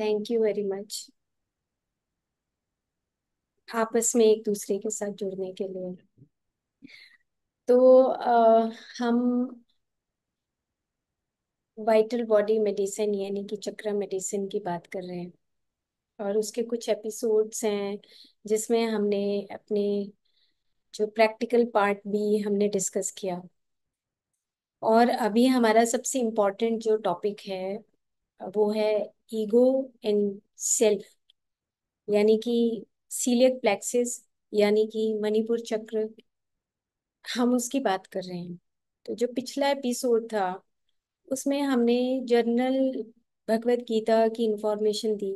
Thank you very much आपस में एक दूसरे के साथ जुड़ने के लिए तो आ, हम वाइटल बॉडी मेडिसिन यानी कि चक्र मेडिसिन की बात कर रहे हैं और उसके कुछ एपिसोड्स हैं जिसमें हमने अपने जो प्रैक्टिकल पार्ट भी हमने डिस्कस किया और अभी हमारा सबसे इम्पोर्टेंट जो टॉपिक है वो है ईगो एंड सेल्फ यानी कि सीलियक प्लेक्सिस यानी कि मणिपुर चक्र हम उसकी बात कर रहे हैं तो जो पिछला एपिसोड था उसमें हमने जर्नल भगवत गीता की इन्फॉर्मेशन दी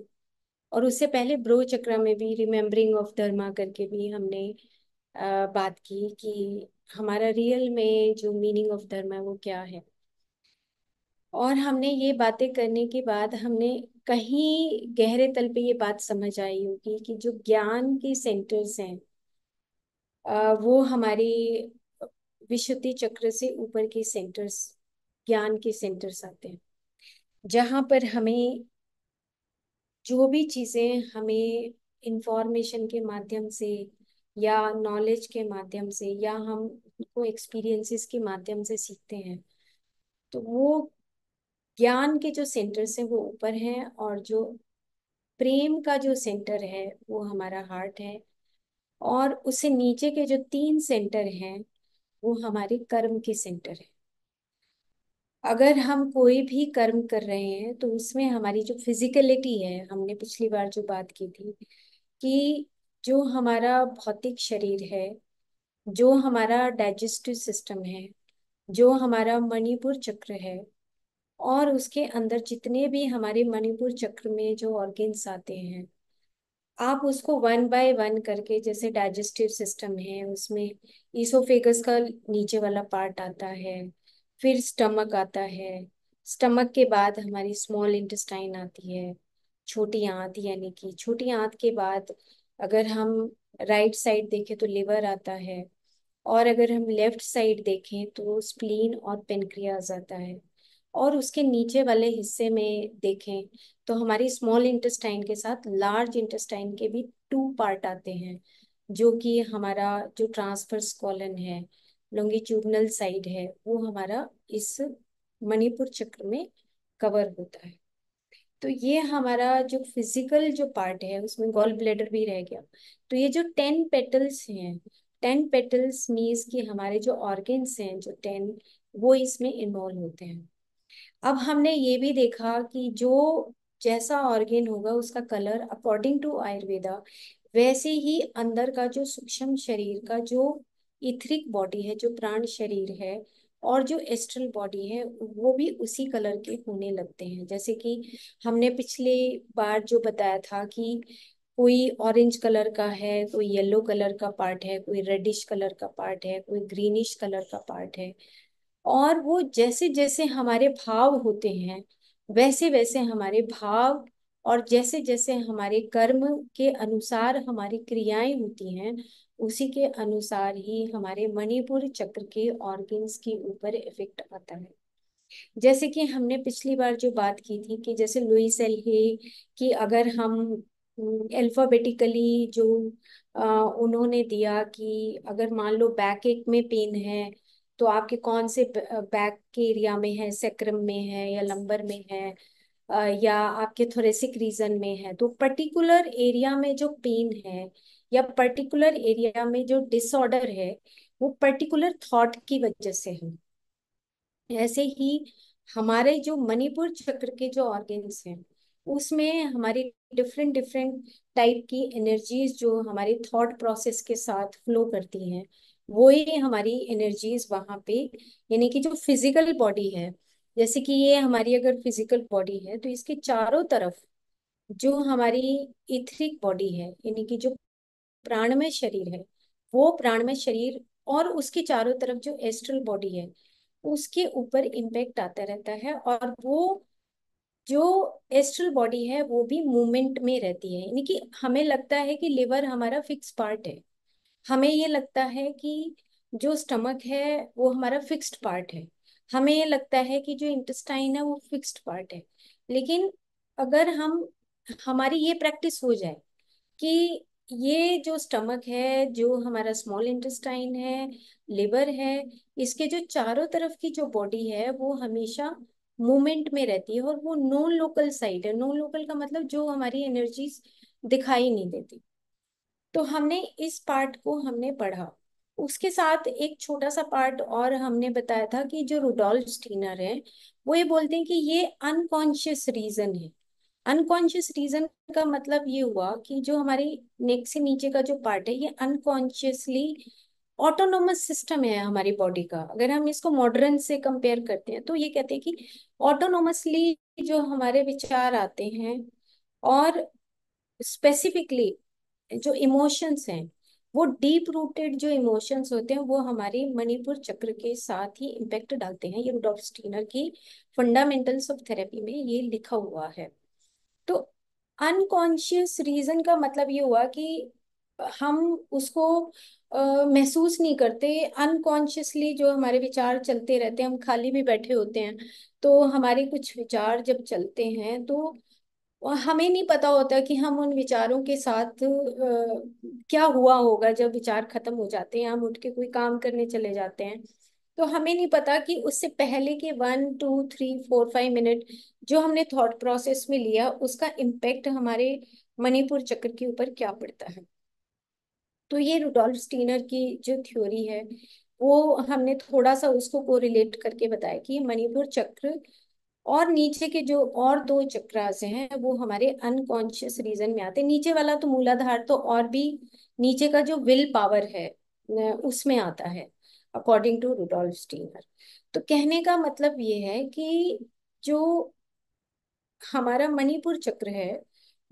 और उससे पहले ब्रो चक्र में भी रिमेम्बरिंग ऑफ धर्मा करके भी हमने बात की कि हमारा रियल में जो मीनिंग ऑफ धर्म है वो क्या है और हमने ये बातें करने के बाद हमने कहीं गहरे तल पे ये बात समझ आई होगी कि जो ज्ञान के सेंटर्स हैं वो हमारे विशुद्धि चक्र से ऊपर के सेंटर्स ज्ञान के सेंटर्स आते हैं जहाँ पर हमें जो भी चीज़ें हमें इंफॉर्मेशन के माध्यम से या नॉलेज के माध्यम से या हम उनको एक्सपीरियंसेस के माध्यम से सीखते हैं तो वो ज्ञान के जो सेंटर्स से हैं वो ऊपर हैं और जो प्रेम का जो सेंटर है वो हमारा हार्ट है और उससे नीचे के जो तीन सेंटर हैं वो हमारे कर्म के सेंटर है अगर हम कोई भी कर्म कर रहे हैं तो उसमें हमारी जो फिजिकलिटी है हमने पिछली बार जो बात की थी कि जो हमारा भौतिक शरीर है जो हमारा डाइजेस्टिव सिस्टम है जो हमारा मणिपुर चक्र है और उसके अंदर जितने भी हमारे मणिपुर चक्र में जो ऑर्गेन्स आते हैं आप उसको वन बाय वन करके जैसे डाइजेस्टिव सिस्टम है उसमें ईसोफेगस का नीचे वाला पार्ट आता है फिर स्टमक आता है स्टमक के बाद हमारी स्मॉल इंटेस्टाइन आती है छोटी आंत यानी कि छोटी आंत के बाद अगर हम राइट साइड देखें तो लिवर आता है और अगर हम लेफ्ट साइड देखें तो स्प्लीन और पेनक्रियाज आता है और उसके नीचे वाले हिस्से में देखें तो हमारी स्मॉल इंटेस्टाइन के साथ लार्ज इंटेस्टाइन के भी टू पार्ट आते हैं जो कि हमारा जो ट्रांसफर्स कॉलन है लॉन्गिट्यूडनल साइड है वो हमारा इस मणिपुर चक्र में कवर होता है तो ये हमारा जो फिजिकल जो पार्ट है उसमें गोल ब्लेडर भी रह गया तो ये जो टेन पेटल्स हैं टेन पेटल्स मीन्स कि हमारे जो ऑर्गेन्स हैं जो टेन वो इसमें इन्वॉल्व होते हैं अब हमने ये भी देखा कि जो जैसा ऑर्गेन होगा उसका कलर अकॉर्डिंग टू आयुर्वेदा वैसे ही अंदर का जो सूक्ष्म शरीर का जो इथरिक बॉडी है जो प्राण शरीर है और जो एस्ट्रल बॉडी है वो भी उसी कलर के होने लगते हैं जैसे कि हमने पिछले बार जो बताया था कि कोई ऑरेंज कलर का है कोई येलो कलर का पार्ट है कोई रेडिश कलर का पार्ट है कोई ग्रीनिश कलर का पार्ट है और वो जैसे जैसे हमारे भाव होते हैं वैसे वैसे हमारे भाव और जैसे जैसे हमारे कर्म के अनुसार हमारी क्रियाएं होती हैं उसी के अनुसार ही हमारे मणिपुर चक्र के ऑर्गेन्स के ऊपर इफेक्ट आता है जैसे कि हमने पिछली बार जो बात की थी कि जैसे लुई सेल है कि अगर हम एल्फाबेटिकली जो आ, उन्होंने दिया कि अगर मान लो बैक एक में पेन है तो आपके कौन से बैक के एरिया में है सेक्रम में तो है या लंबर में है या आपके थोरेसिक रीजन में है तो पर्टिकुलर एरिया में जो पेन है या पर्टिकुलर एरिया में जो डिसऑर्डर है वो पर्टिकुलर थॉट की वजह से है ऐसे ही हमारे जो मणिपुर चक्र के जो ऑर्गेन्स हैं उसमें हमारी डिफरेंट डिफरेंट टाइप की एनर्जीज जो हमारे थॉट प्रोसेस के साथ फ्लो करती हैं वो ही हमारी एनर्जीज वहाँ पे यानी कि जो फिजिकल बॉडी है जैसे कि ये हमारी अगर फिजिकल बॉडी है तो इसके चारों तरफ जो हमारी इथरिक बॉडी है यानी कि जो प्राणमय शरीर है वो प्राणमय शरीर और उसके चारों तरफ जो एस्ट्रल बॉडी है उसके ऊपर इम्पेक्ट आता रहता है और वो जो एस्ट्रल बॉडी है वो भी मूवमेंट में रहती है यानी कि हमें लगता है कि लिवर हमारा फिक्स पार्ट है हमें ये लगता है कि जो स्टमक है वो हमारा फिक्स्ड पार्ट है हमें ये लगता है कि जो इंटेस्टाइन है वो फिक्स्ड पार्ट है लेकिन अगर हम हमारी ये प्रैक्टिस हो जाए कि ये जो स्टमक है जो हमारा स्मॉल इंटेस्टाइन है लिवर है इसके जो चारों तरफ की जो बॉडी है वो हमेशा मूवमेंट में रहती है और वो नॉन लोकल साइड है नॉन लोकल का मतलब जो हमारी एनर्जीज दिखाई नहीं देती तो हमने इस पार्ट को हमने पढ़ा उसके साथ एक छोटा सा पार्ट और हमने बताया था कि जो रुडोल्फ स्टीनर है वो ये बोलते हैं कि ये अनकॉन्शियस रीजन है अनकॉन्शियस रीजन का मतलब ये हुआ कि जो हमारे नेक से नीचे का जो पार्ट है ये अनकॉन्शियसली ऑटोनोमस सिस्टम है हमारी बॉडी का अगर हम इसको मॉडर्न से कंपेयर करते हैं तो ये कहते हैं कि ऑटोनोमसली जो हमारे विचार आते हैं और स्पेसिफिकली जो इमोशंस हैं वो डीप रूटेड जो इमोशंस होते हैं वो हमारे मणिपुर चक्र के साथ ही इम्पेक्ट डालते हैं ये रूडोल्फ स्टीनर की फंडामेंटल्स ऑफ थेरेपी में ये लिखा हुआ है तो अनकॉन्शियस रीजन का मतलब ये हुआ कि हम उसको आ, महसूस नहीं करते अनकॉन्शियसली जो हमारे विचार चलते रहते हैं हम खाली भी बैठे होते हैं तो हमारे कुछ विचार जब चलते हैं तो हमें नहीं पता होता कि हम उन विचारों के साथ आ, क्या हुआ होगा जब विचार खत्म हो जाते हैं हम उठ के कोई काम करने चले जाते हैं तो हमें नहीं पता कि उससे पहले के one two three four five minute जो हमने थॉट प्रोसेस में लिया उसका इम्पेक्ट हमारे मणिपुर चक्र के ऊपर क्या पड़ता है तो ये रुडोल्फ स्टीनर की जो थ्योरी है वो हमने थोड़ा सा उसको को करके बताया कि मणिपुर चक्र और नीचे के जो और दो चक्रास हैं वो हमारे अनकॉन्शियस रीजन में आते हैं नीचे वाला तो मूलाधार तो और भी नीचे का जो विल पावर है उसमें आता है अकॉर्डिंग टू रूडोल्फ स्टीनर तो कहने का मतलब ये है कि जो हमारा मणिपुर चक्र है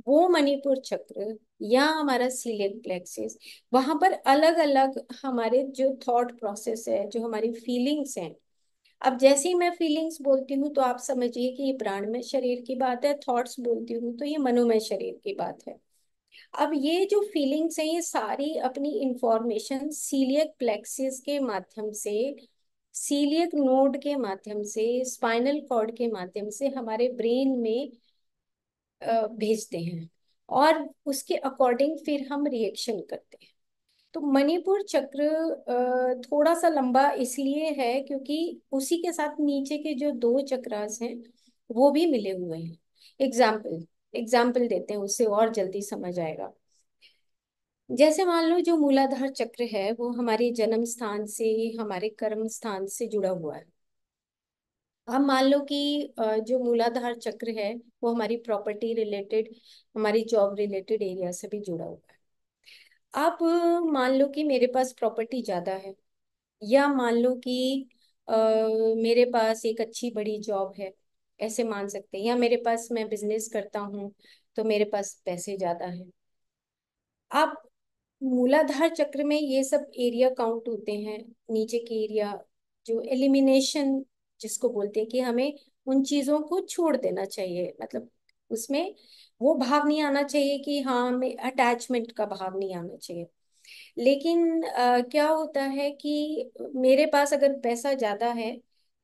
वो मणिपुर चक्र या हमारा सीलियक प्लेक्सिस वहां पर अलग अलग हमारे जो थॉट प्रोसेस है जो हमारी फीलिंग्स हैं अब जैसे ही मैं फीलिंग्स बोलती हूँ तो आप समझिए कि ये प्राण में शरीर की बात है थॉट्स बोलती हूँ तो ये मनोमय शरीर की बात है अब ये जो फीलिंग्स हैं ये सारी अपनी इंफॉर्मेशन सीलियक प्लेक्सिस के माध्यम से सीलियक नोड के माध्यम से स्पाइनल कॉर्ड के माध्यम से हमारे ब्रेन में भेजते हैं और उसके अकॉर्डिंग फिर हम रिएक्शन करते हैं तो मणिपुर चक्र थोड़ा सा लंबा इसलिए है क्योंकि उसी के साथ नीचे के जो दो चक्रास हैं वो भी मिले हुए हैं एग्जाम्पल एग्जाम्पल देते हैं उससे और जल्दी समझ आएगा जैसे मान लो जो मूलाधार चक्र है वो हमारे जन्म स्थान से हमारे कर्म स्थान से जुड़ा हुआ है अब मान लो कि जो मूलाधार चक्र है वो हमारी प्रॉपर्टी रिलेटेड हमारी जॉब रिलेटेड एरिया से भी जुड़ा हुआ है आप मान लो कि मेरे पास प्रॉपर्टी ज़्यादा है या मान लो कि मेरे पास एक अच्छी बड़ी जॉब है ऐसे मान सकते हैं या मेरे पास मैं बिजनेस करता हूँ तो मेरे पास पैसे ज़्यादा है आप मूलाधार चक्र में ये सब एरिया काउंट होते हैं नीचे के एरिया जो एलिमिनेशन जिसको बोलते हैं कि हमें उन चीज़ों को छोड़ देना चाहिए मतलब उसमें वो भाव नहीं आना चाहिए कि हाँ हमें अटैचमेंट का भाव नहीं आना चाहिए लेकिन आ, क्या होता है कि मेरे पास अगर पैसा ज्यादा है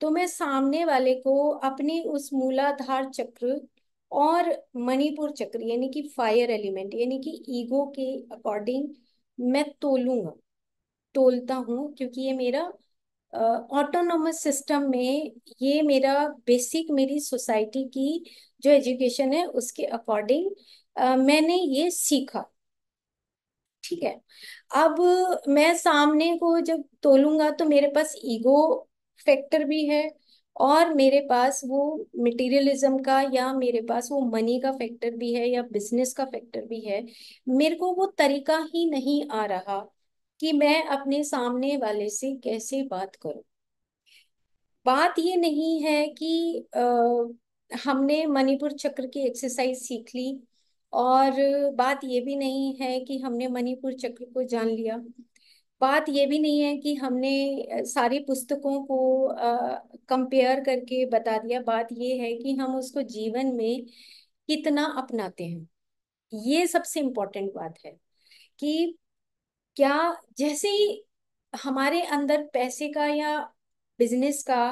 तो मैं सामने वाले को अपने उस मूलाधार चक्र और मणिपुर चक्र यानी कि फायर एलिमेंट यानी कि ईगो के अकॉर्डिंग मैं तोलूंगा तोलता हूँ क्योंकि ये मेरा ऑटोनोमस सिस्टम में ये मेरा बेसिक मेरी सोसाइटी की जो एजुकेशन है उसके अकॉर्डिंग मैंने ये सीखा ठीक है अब मैं सामने को जब तोलूंगा तो मेरे पास ईगो फैक्टर भी है और मेरे पास वो मटेरियलिज्म का या मेरे पास वो मनी का फैक्टर भी है या बिजनेस का फैक्टर भी है मेरे को वो तरीका ही नहीं आ रहा कि मैं अपने सामने वाले से कैसे बात करूं बात ये नहीं है कि आ, हमने मणिपुर चक्र की एक्सरसाइज सीख ली और बात ये भी नहीं है कि हमने मणिपुर चक्र को जान लिया बात ये भी नहीं है कि हमने सारी पुस्तकों को कंपेयर करके बता दिया बात ये है कि हम उसको जीवन में कितना अपनाते हैं ये सबसे इम्पोर्टेंट बात है कि क्या जैसे ही हमारे अंदर पैसे का या बिजनेस का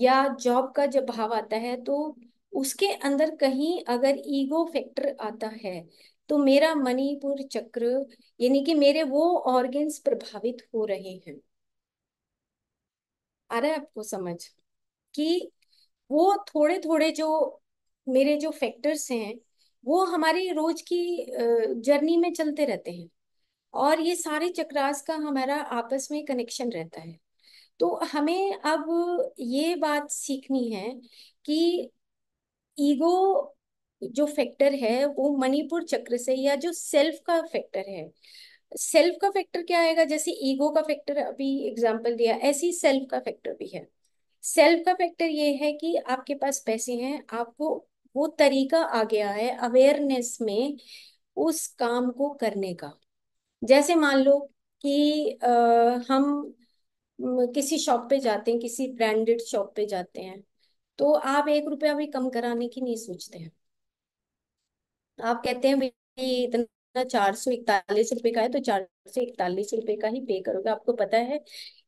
या जॉब का जब भाव आता है तो उसके अंदर कहीं अगर ईगो फैक्टर आता है तो मेरा मणिपुर चक्र यानी कि मेरे वो ऑर्गेन्स प्रभावित हो रहे हैं आ रहा है आपको समझ कि वो थोड़े थोड़े जो मेरे जो फैक्टर्स हैं वो हमारी रोज की जर्नी में चलते रहते हैं और ये सारे चक्रास का हमारा आपस में कनेक्शन रहता है तो हमें अब ये बात सीखनी है कि ईगो जो फैक्टर है वो मणिपुर चक्र से या जो सेल्फ का फैक्टर है सेल्फ का फैक्टर क्या आएगा जैसे ईगो का फैक्टर अभी एग्जांपल दिया ऐसे सेल्फ का फैक्टर भी है सेल्फ का फैक्टर ये है कि आपके पास पैसे हैं आपको वो तरीका आ गया है अवेयरनेस में उस काम को करने का जैसे मान लो कि आ, हम किसी शॉप पे जाते हैं किसी ब्रांडेड शॉप पे जाते हैं तो आप एक रुपया भी कम कराने की नहीं सोचते हैं आप कहते हैं भाई इतना चार सौ इकतालीस रुपए का है तो चार सौ इकतालीस रुपए का ही पे करोगे आपको पता है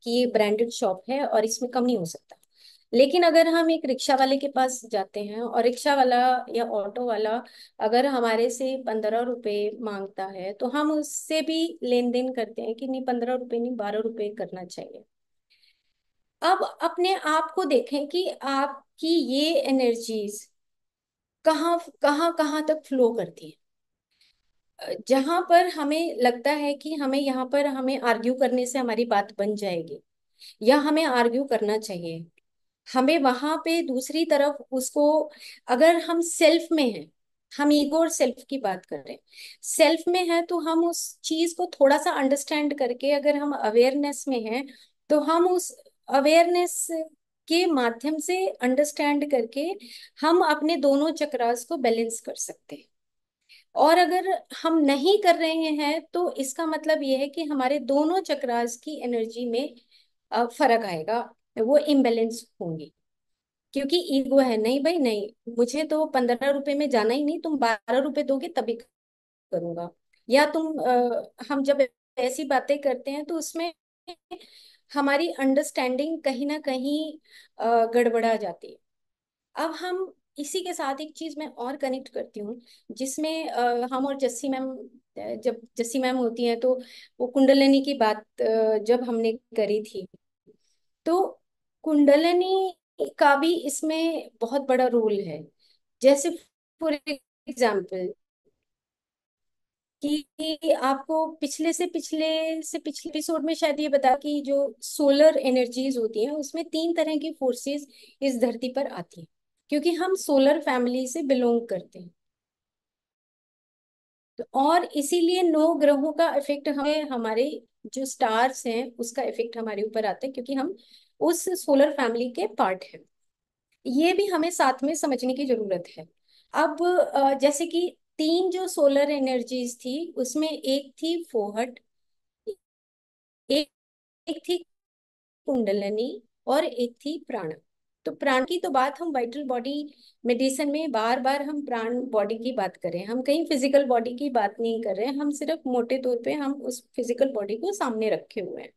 कि ये ब्रांडेड शॉप है और इसमें कम नहीं हो सकता लेकिन अगर हम एक रिक्शा वाले के पास जाते हैं और रिक्शा वाला या ऑटो वाला अगर हमारे से पंद्रह रुपए मांगता है तो हम उससे भी लेन देन करते हैं कि नहीं पंद्रह रुपए नहीं बारह रुपए करना चाहिए अब अपने आप को देखें कि आप कि ये एनर्जीज कहाँ कहाँ कहाँ तक फ्लो करती है जहां पर हमें लगता है कि हमें यहाँ पर हमें आर्ग्यू करने से हमारी बात बन जाएगी या हमें आर्ग्यू करना चाहिए हमें वहां पे दूसरी तरफ उसको अगर हम सेल्फ में हैं हम ईगो और सेल्फ की बात कर रहे हैं सेल्फ में है तो हम उस चीज को थोड़ा सा अंडरस्टैंड करके अगर हम अवेयरनेस में हैं तो हम उस अवेयरनेस के माध्यम से अंडरस्टैंड करके हम अपने दोनों चक्रास को बैलेंस कर सकते हैं और अगर हम नहीं कर रहे हैं तो इसका मतलब यह है कि हमारे दोनों चक्रास की एनर्जी में फर्क आएगा वो इम्बेलेंस होंगी क्योंकि ईगो है नहीं भाई नहीं मुझे तो पंद्रह रुपए में जाना ही नहीं तुम बारह रुपए दोगे तभी करूंगा या तुम आ, हम जब ऐसी बातें करते हैं तो उसमें हमारी अंडरस्टैंडिंग कहीं ना कहीं गड़बड़ा जाती है अब हम इसी के साथ एक चीज मैं और कनेक्ट करती हूँ जिसमें हम और जस्सी मैम जब जस्सी मैम होती हैं तो वो कुंडलनी की बात जब हमने करी थी तो कुंडलनी का भी इसमें बहुत बड़ा रोल है जैसे फॉर एग्जाम्पल कि आपको पिछले से पिछले से पिछले एपिसोड में शायद ये बता कि जो सोलर एनर्जीज होती हैं उसमें तीन तरह की फोर्सेस इस धरती पर आती हैं क्योंकि हम सोलर फैमिली से बिलोंग करते हैं तो और इसीलिए नौ ग्रहों का इफेक्ट हमें हमारे जो स्टार्स हैं उसका इफेक्ट हमारे ऊपर आता है क्योंकि हम उस सोलर फैमिली के पार्ट हैं ये भी हमें साथ में समझने की जरूरत है अब जैसे कि तीन जो सोलर एनर्जीज थी उसमें एक थी फोहट एक, एक थी कुंडलनी और एक थी प्राण तो प्राण की तो बात हम वाइटल बॉडी मेडिसिन में बार बार हम प्राण बॉडी की बात करें हम कहीं फिजिकल बॉडी की बात नहीं कर रहे हैं हम सिर्फ मोटे तौर पे हम उस फिजिकल बॉडी को सामने रखे हुए हैं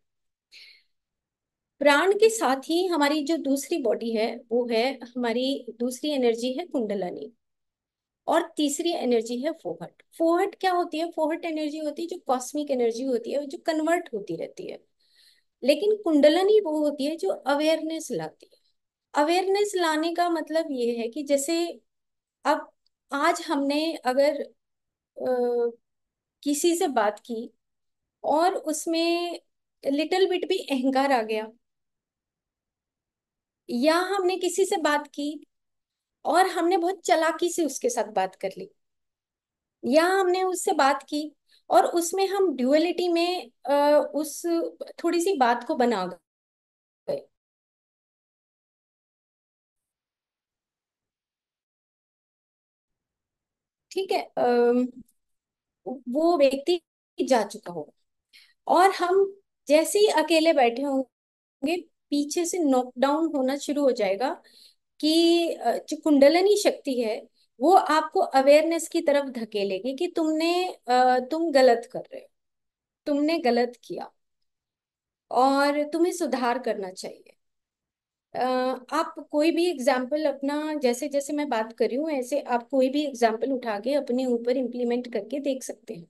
प्राण के साथ ही हमारी जो दूसरी बॉडी है वो है हमारी दूसरी एनर्जी है कुंडलनी और तीसरी एनर्जी है फोहट फोहट क्या होती है फोहट एनर्जी होती है जो कॉस्मिक एनर्जी होती है जो कन्वर्ट होती रहती है लेकिन कुंडलन ही वो होती है जो अवेयरनेस लाती है अवेयरनेस लाने का मतलब ये है कि जैसे अब आज हमने अगर आ, किसी से बात की और उसमें लिटिल बिट भी अहंकार आ गया या हमने किसी से बात की और हमने बहुत चलाकी से उसके साथ बात कर ली या हमने उससे बात की और उसमें हम ड्यूअलिटी में उस थोड़ी सी बात को बना गए ठीक है वो व्यक्ति जा चुका होगा और हम जैसे ही अकेले बैठे होंगे पीछे से नॉकडाउन होना शुरू हो जाएगा कि जो कुंडलनी शक्ति है वो आपको अवेयरनेस की तरफ धकेलेगी कि तुमने तुम गलत कर रहे हो तुमने गलत किया और तुम्हें सुधार करना चाहिए आप कोई भी एग्जाम्पल अपना जैसे जैसे मैं बात कर रही हूँ ऐसे आप कोई भी एग्जाम्पल उठा के अपने ऊपर इम्प्लीमेंट करके देख सकते हैं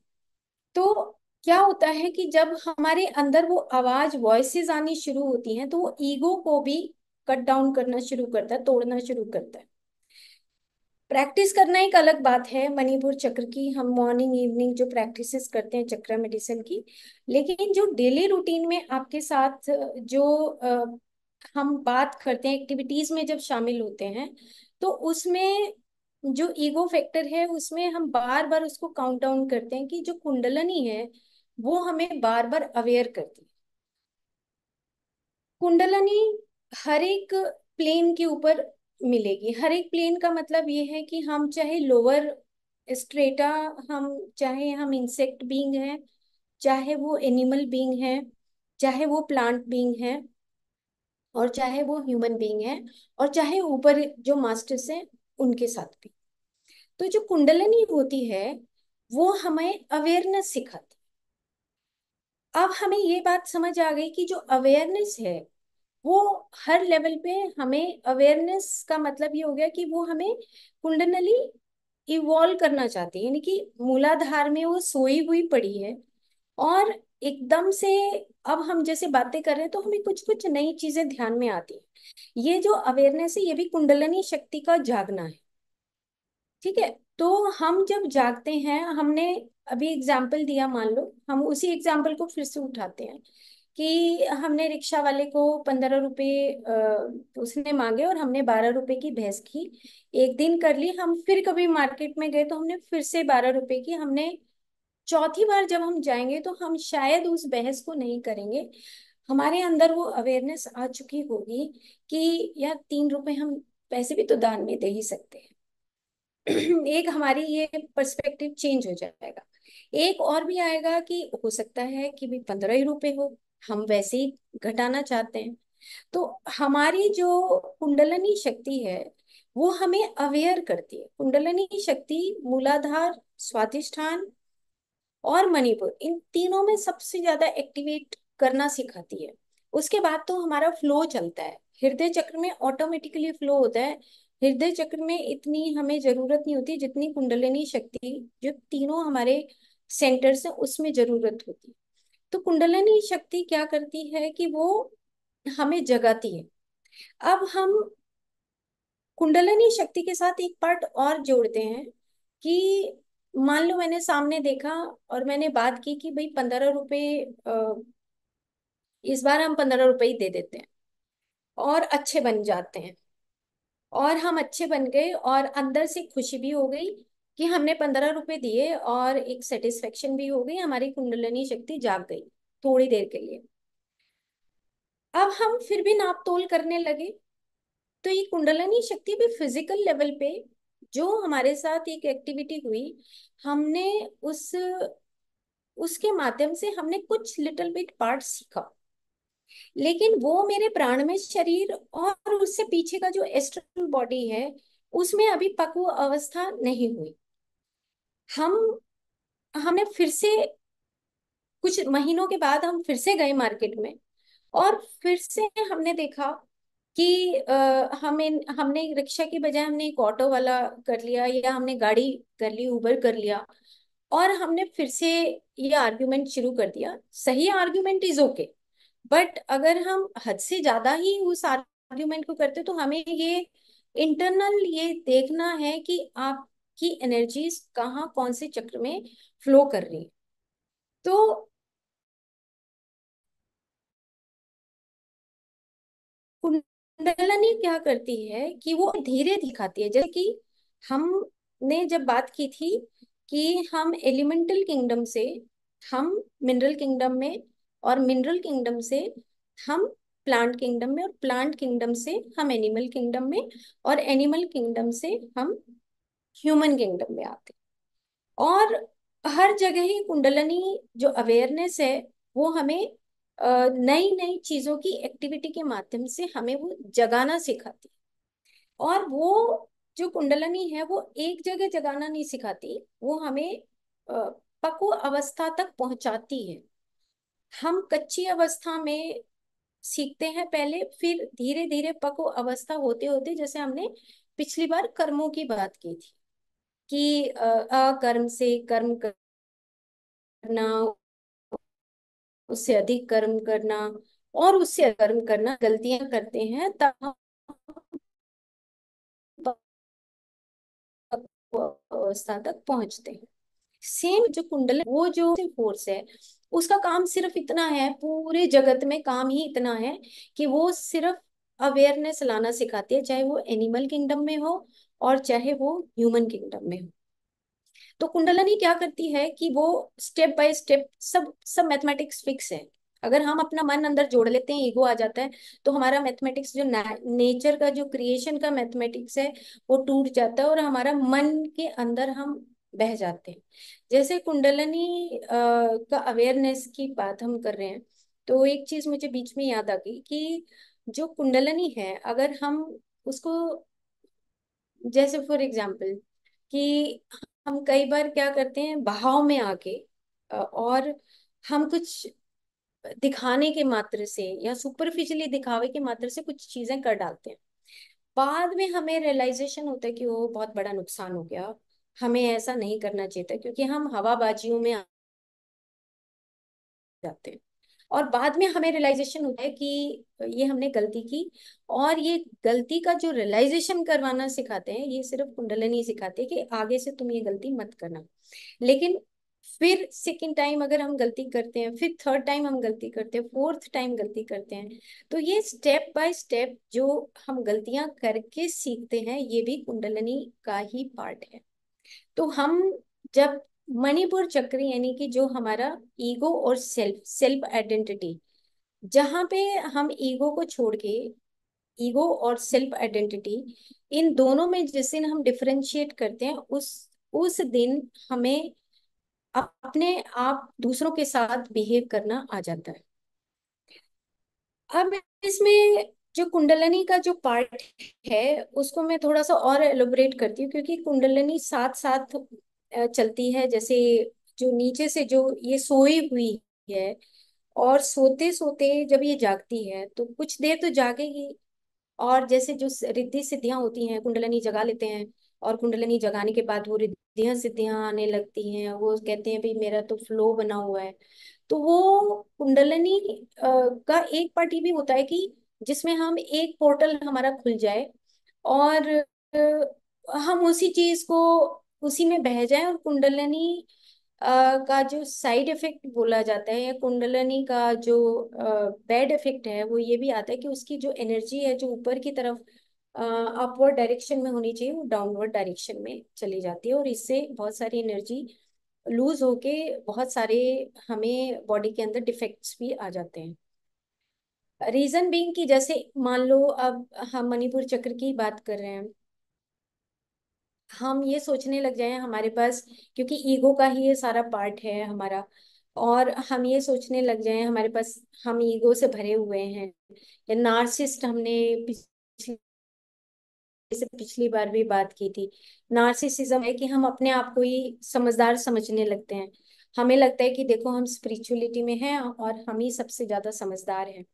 तो क्या होता है कि जब हमारे अंदर वो आवाज वॉइसेस आनी शुरू होती हैं तो वो ईगो को भी कट डाउन करना शुरू करता है तोड़ना शुरू करता है प्रैक्टिस करना एक अलग बात है मणिपुर चक्र की हम मॉर्निंग इवनिंग जो प्रैक्टिसेस करते हैं चक्र मेडिसिन की लेकिन जो डेली रूटीन में आपके साथ जो आ, हम बात करते हैं एक्टिविटीज में जब शामिल होते हैं तो उसमें जो ईगो फैक्टर है उसमें हम बार बार उसको काउंट डाउन करते हैं कि जो कुंडलनी है वो हमें बार बार अवेयर करती है कुंडलनी हर एक प्लेन के ऊपर मिलेगी हर एक प्लेन का मतलब ये है कि हम चाहे लोअर स्ट्रेटा हम चाहे हम इंसेक्ट बींग हैं चाहे वो एनिमल बींग है चाहे वो प्लांट बींग है और चाहे वो ह्यूमन बींग है और चाहे ऊपर जो मास्टर्स हैं उनके साथ भी तो जो कुंडलनी होती है वो हमें अवेयरनेस सिखाती अब हमें ये बात समझ आ गई कि जो अवेयरनेस है वो हर लेवल पे हमें अवेयरनेस का मतलब ये हो गया कि वो हमें कुंडनली इवॉल्व करना चाहती है यानी कि मूलाधार में वो सोई हुई पड़ी है और एकदम से अब हम जैसे बातें कर रहे हैं तो हमें कुछ कुछ नई चीजें ध्यान में आती है ये जो अवेयरनेस है ये भी कुंडलनी शक्ति का जागना है ठीक है तो हम जब जागते हैं हमने अभी एग्जाम्पल दिया मान लो हम उसी एग्जाम्पल को फिर से उठाते हैं कि हमने रिक्शा वाले को पंद्रह रुपये उसने मांगे और हमने बारह रुपए की बहस की एक दिन कर ली हम फिर कभी मार्केट में गए तो हमने फिर से बारह रुपए की हमने चौथी बार जब हम जाएंगे तो हम शायद उस बहस को नहीं करेंगे हमारे अंदर वो अवेयरनेस आ चुकी होगी कि यार तीन रुपए हम पैसे भी तो दान में दे ही सकते हैं एक हमारी ये पर्सपेक्टिव चेंज हो जाएगा एक और भी आएगा कि हो सकता है कि भी पंद्रह ही रुपए हो हम वैसे ही घटाना चाहते हैं तो हमारी जो कुंडलनी शक्ति है वो हमें अवेयर करती है कुंडलनी शक्ति मूलाधार स्वाधिष्ठान और मणिपुर इन तीनों में सबसे ज्यादा एक्टिवेट करना सिखाती है उसके बाद तो हमारा फ्लो चलता है हृदय चक्र में ऑटोमेटिकली फ्लो होता है हृदय चक्र में इतनी हमें जरूरत नहीं होती जितनी कुंडलिनी शक्ति जो तीनों हमारे सेंटर्स से उसमें जरूरत होती है तो कुंडलिनी शक्ति क्या करती है कि वो हमें जगाती है अब हम कुंडलिनी शक्ति के साथ एक पार्ट और जोड़ते हैं कि मान लो मैंने सामने देखा और मैंने बात की कि भाई पंद्रह रुपये इस बार हम पंद्रह रुपये ही दे देते हैं और अच्छे बन जाते हैं और हम अच्छे बन गए और अंदर से खुशी भी हो गई कि हमने पंद्रह रुपए दिए और एक सेटिस्फेक्शन भी हो गई हमारी कुंडलनी शक्ति जाग गई थोड़ी देर के लिए अब हम फिर भी नाप तोल करने लगे तो ये कुंडलनी शक्ति भी फिजिकल लेवल पे जो हमारे साथ एक एक्टिविटी हुई हमने उस उसके माध्यम से हमने कुछ लिटिल बिट पार्ट सीखा लेकिन वो मेरे प्राण में शरीर और उससे पीछे का जो एस्ट्रल बॉडी है उसमें अभी पक्व अवस्था नहीं हुई हम हमने फिर से कुछ महीनों के बाद हम फिर से गए मार्केट में और फिर से हमने देखा कि आ, हमें हमने रिक्शा की बजाय हमने एक ऑटो वाला कर लिया या हमने गाड़ी कर ली उबर कर लिया और हमने फिर से ये आर्ग्यूमेंट शुरू कर दिया सही आर्ग्यूमेंट इज ओके बट अगर हम हद से ज्यादा ही उस आर्ग्यूमेंट को करते तो हमें ये इंटरनल ये देखना है कि आप कि एनर्जीज कहाँ कौन से चक्र में फ्लो कर रही है तो कुंडलनी क्या करती है कि वो धीरे दिखाती है जैसे कि हमने जब बात की थी कि हम एलिमेंटल किंगडम से हम मिनरल किंगडम में और मिनरल किंगडम से हम प्लांट किंगडम में और प्लांट किंगडम से हम एनिमल किंगडम में और एनिमल किंगडम से हम ह्यूमन किंगडम में आते और हर जगह ही कुंडलनी जो अवेयरनेस है वो हमें नई नई चीजों की एक्टिविटी के माध्यम से हमें वो जगाना सिखाती और वो जो कुंडलनी है वो एक जगह जगाना नहीं सिखाती वो हमें पक्व अवस्था तक पहुंचाती है हम कच्ची अवस्था में सीखते हैं पहले फिर धीरे धीरे पक्व अवस्था होते होते जैसे हमने पिछली बार कर्मों की बात की थी कि अकर्म से कर्म करना उससे अधिक कर्म करना और उससे कर्म करना गलतियां करते हैं तब अवस्था तक पहुंचते हैं सेम जो कुंडल वो जो फोर्स है उसका काम सिर्फ इतना है पूरे जगत में काम ही इतना है कि वो सिर्फ अवेयरनेस लाना सिखाती है चाहे वो एनिमल किंगडम में हो और चाहे वो ह्यूमन किंगडम में हो तो कुंडलनी क्या करती है कि वो स्टेप बाय स्टेप सब सब मैथमेटिक्स फिक्स है अगर हम अपना मन अंदर जोड़ लेते हैं ईगो आ जाता है तो हमारा मैथमेटिक्स जो नेचर का जो क्रिएशन का मैथमेटिक्स है वो टूट जाता है और हमारा मन के अंदर हम बह जाते हैं जैसे कुंडलनी आ, का अवेयरनेस की बात हम कर रहे हैं तो एक चीज मुझे बीच में याद आ गई कि जो कुंडलनी है अगर हम उसको जैसे फॉर एग्जाम्पल कि हम कई बार क्या करते हैं बहाव में आके और हम कुछ दिखाने के मात्र से या सुपरफिशियली दिखावे के मात्र से कुछ चीजें कर डालते हैं बाद में हमें रियलाइजेशन होता है कि वो बहुत बड़ा नुकसान हो गया हमें ऐसा नहीं करना चाहिए था क्योंकि हम हवाबाजियों में जाते हैं और बाद में हमें रियलाइजेशन होता है कि ये हमने गलती की और ये गलती का जो रियलाइजेशन करवाना सिखाते हैं ये सिर्फ कुंडलनी सिखाते हैं कि आगे से तुम ये गलती मत करना लेकिन फिर सेकेंड टाइम अगर हम गलती करते हैं फिर थर्ड टाइम हम गलती करते हैं फोर्थ टाइम गलती करते हैं तो ये स्टेप बाय स्टेप जो हम गलतियां करके सीखते हैं ये भी कुंडलनी का ही पार्ट है तो हम जब मणिपुर चक्र यानी कि जो हमारा ईगो और सेल्फ सेल्फ आइडेंटिटी जहाँ पे हम ईगो को छोड़ के ईगो और सेल्फ आइडेंटिटी इन दोनों में जिस दिन हम डिफ्रेंशिएट करते हैं उस उस दिन हमें अपने आप दूसरों के साथ बिहेव करना आ जाता है अब इसमें जो कुंडलनी का जो पार्ट है उसको मैं थोड़ा सा और एलोबरेट करती हूँ क्योंकि कुंडलनी साथ साथ चलती है जैसे जो नीचे से जो ये सोई हुई है और सोते सोते जब ये जागती है तो कुछ देर तो जागेगी और जैसे जो रिद्धि सिद्धियां होती हैं कुंडलनी जगा लेते हैं और कुंडलनी जगाने के बाद वो रिद्धियां सिद्धियां आने लगती हैं वो कहते हैं भाई मेरा तो फ्लो बना हुआ है तो वो कुंडलनी का एक पार्ट ये भी होता है कि जिसमें हम एक पोर्टल हमारा खुल जाए और हम उसी चीज को उसी में बह जाए और कुंडलनी का जो साइड इफेक्ट बोला जाता है या कुंडलनी का जो बैड इफेक्ट है वो ये भी आता है कि उसकी जो एनर्जी है जो ऊपर की तरफ अपवर्ड डायरेक्शन में होनी चाहिए वो डाउनवर्ड डायरेक्शन में चली जाती है और इससे बहुत सारी एनर्जी लूज होके बहुत सारे हमें बॉडी के अंदर डिफेक्ट्स भी आ जाते हैं रीजन बींग कि जैसे मान लो अब हम मणिपुर चक्र की बात कर रहे हैं हम ये सोचने लग जाए हमारे पास क्योंकि ईगो का ही ये सारा पार्ट है हमारा और हम ये सोचने लग जाए हमारे पास हम ईगो से भरे हुए हैं या नार्सिस्ट हमने पिछली पिछली बार भी बात की थी नार्सिसिज्म है कि हम अपने आप को ही समझदार समझने लगते हैं हमें लगता है कि देखो हम स्पिरिचुअलिटी में हैं और हम ही सबसे ज्यादा समझदार हैं